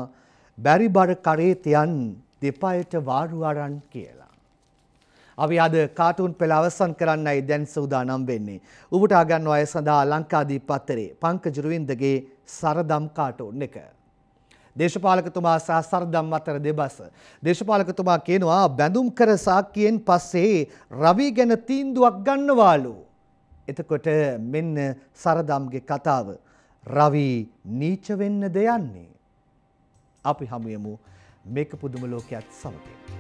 බැරි බර කරේ තියන් දෙපයට වාරු අරන් කියලා අපි අද කාටුන් පෙළ අවසන් කරන්නයි දැන් සූදානම් වෙන්නේ. උඹට අගන්ව අය සඳහා ලංකාදීප පත්තරේ පංකජුරුවින්දගේ සරදම් කාටුන් එක. දේශපාලකතුමා සහ සරදම් අතර දෙබස. දේශපාලකතුමා කියනවා බැඳුම් කර සාක්කියෙන් පස්සේ රවි ගැන තීන්දුවක් ගන්නවාලු. එතකොට මෙන්න සරදම්ගේ කතාව. රවි නීච වෙන්නද යන්නේ. අපි හමුයමු මේක පුදුම ලෝකයක් සමගින්.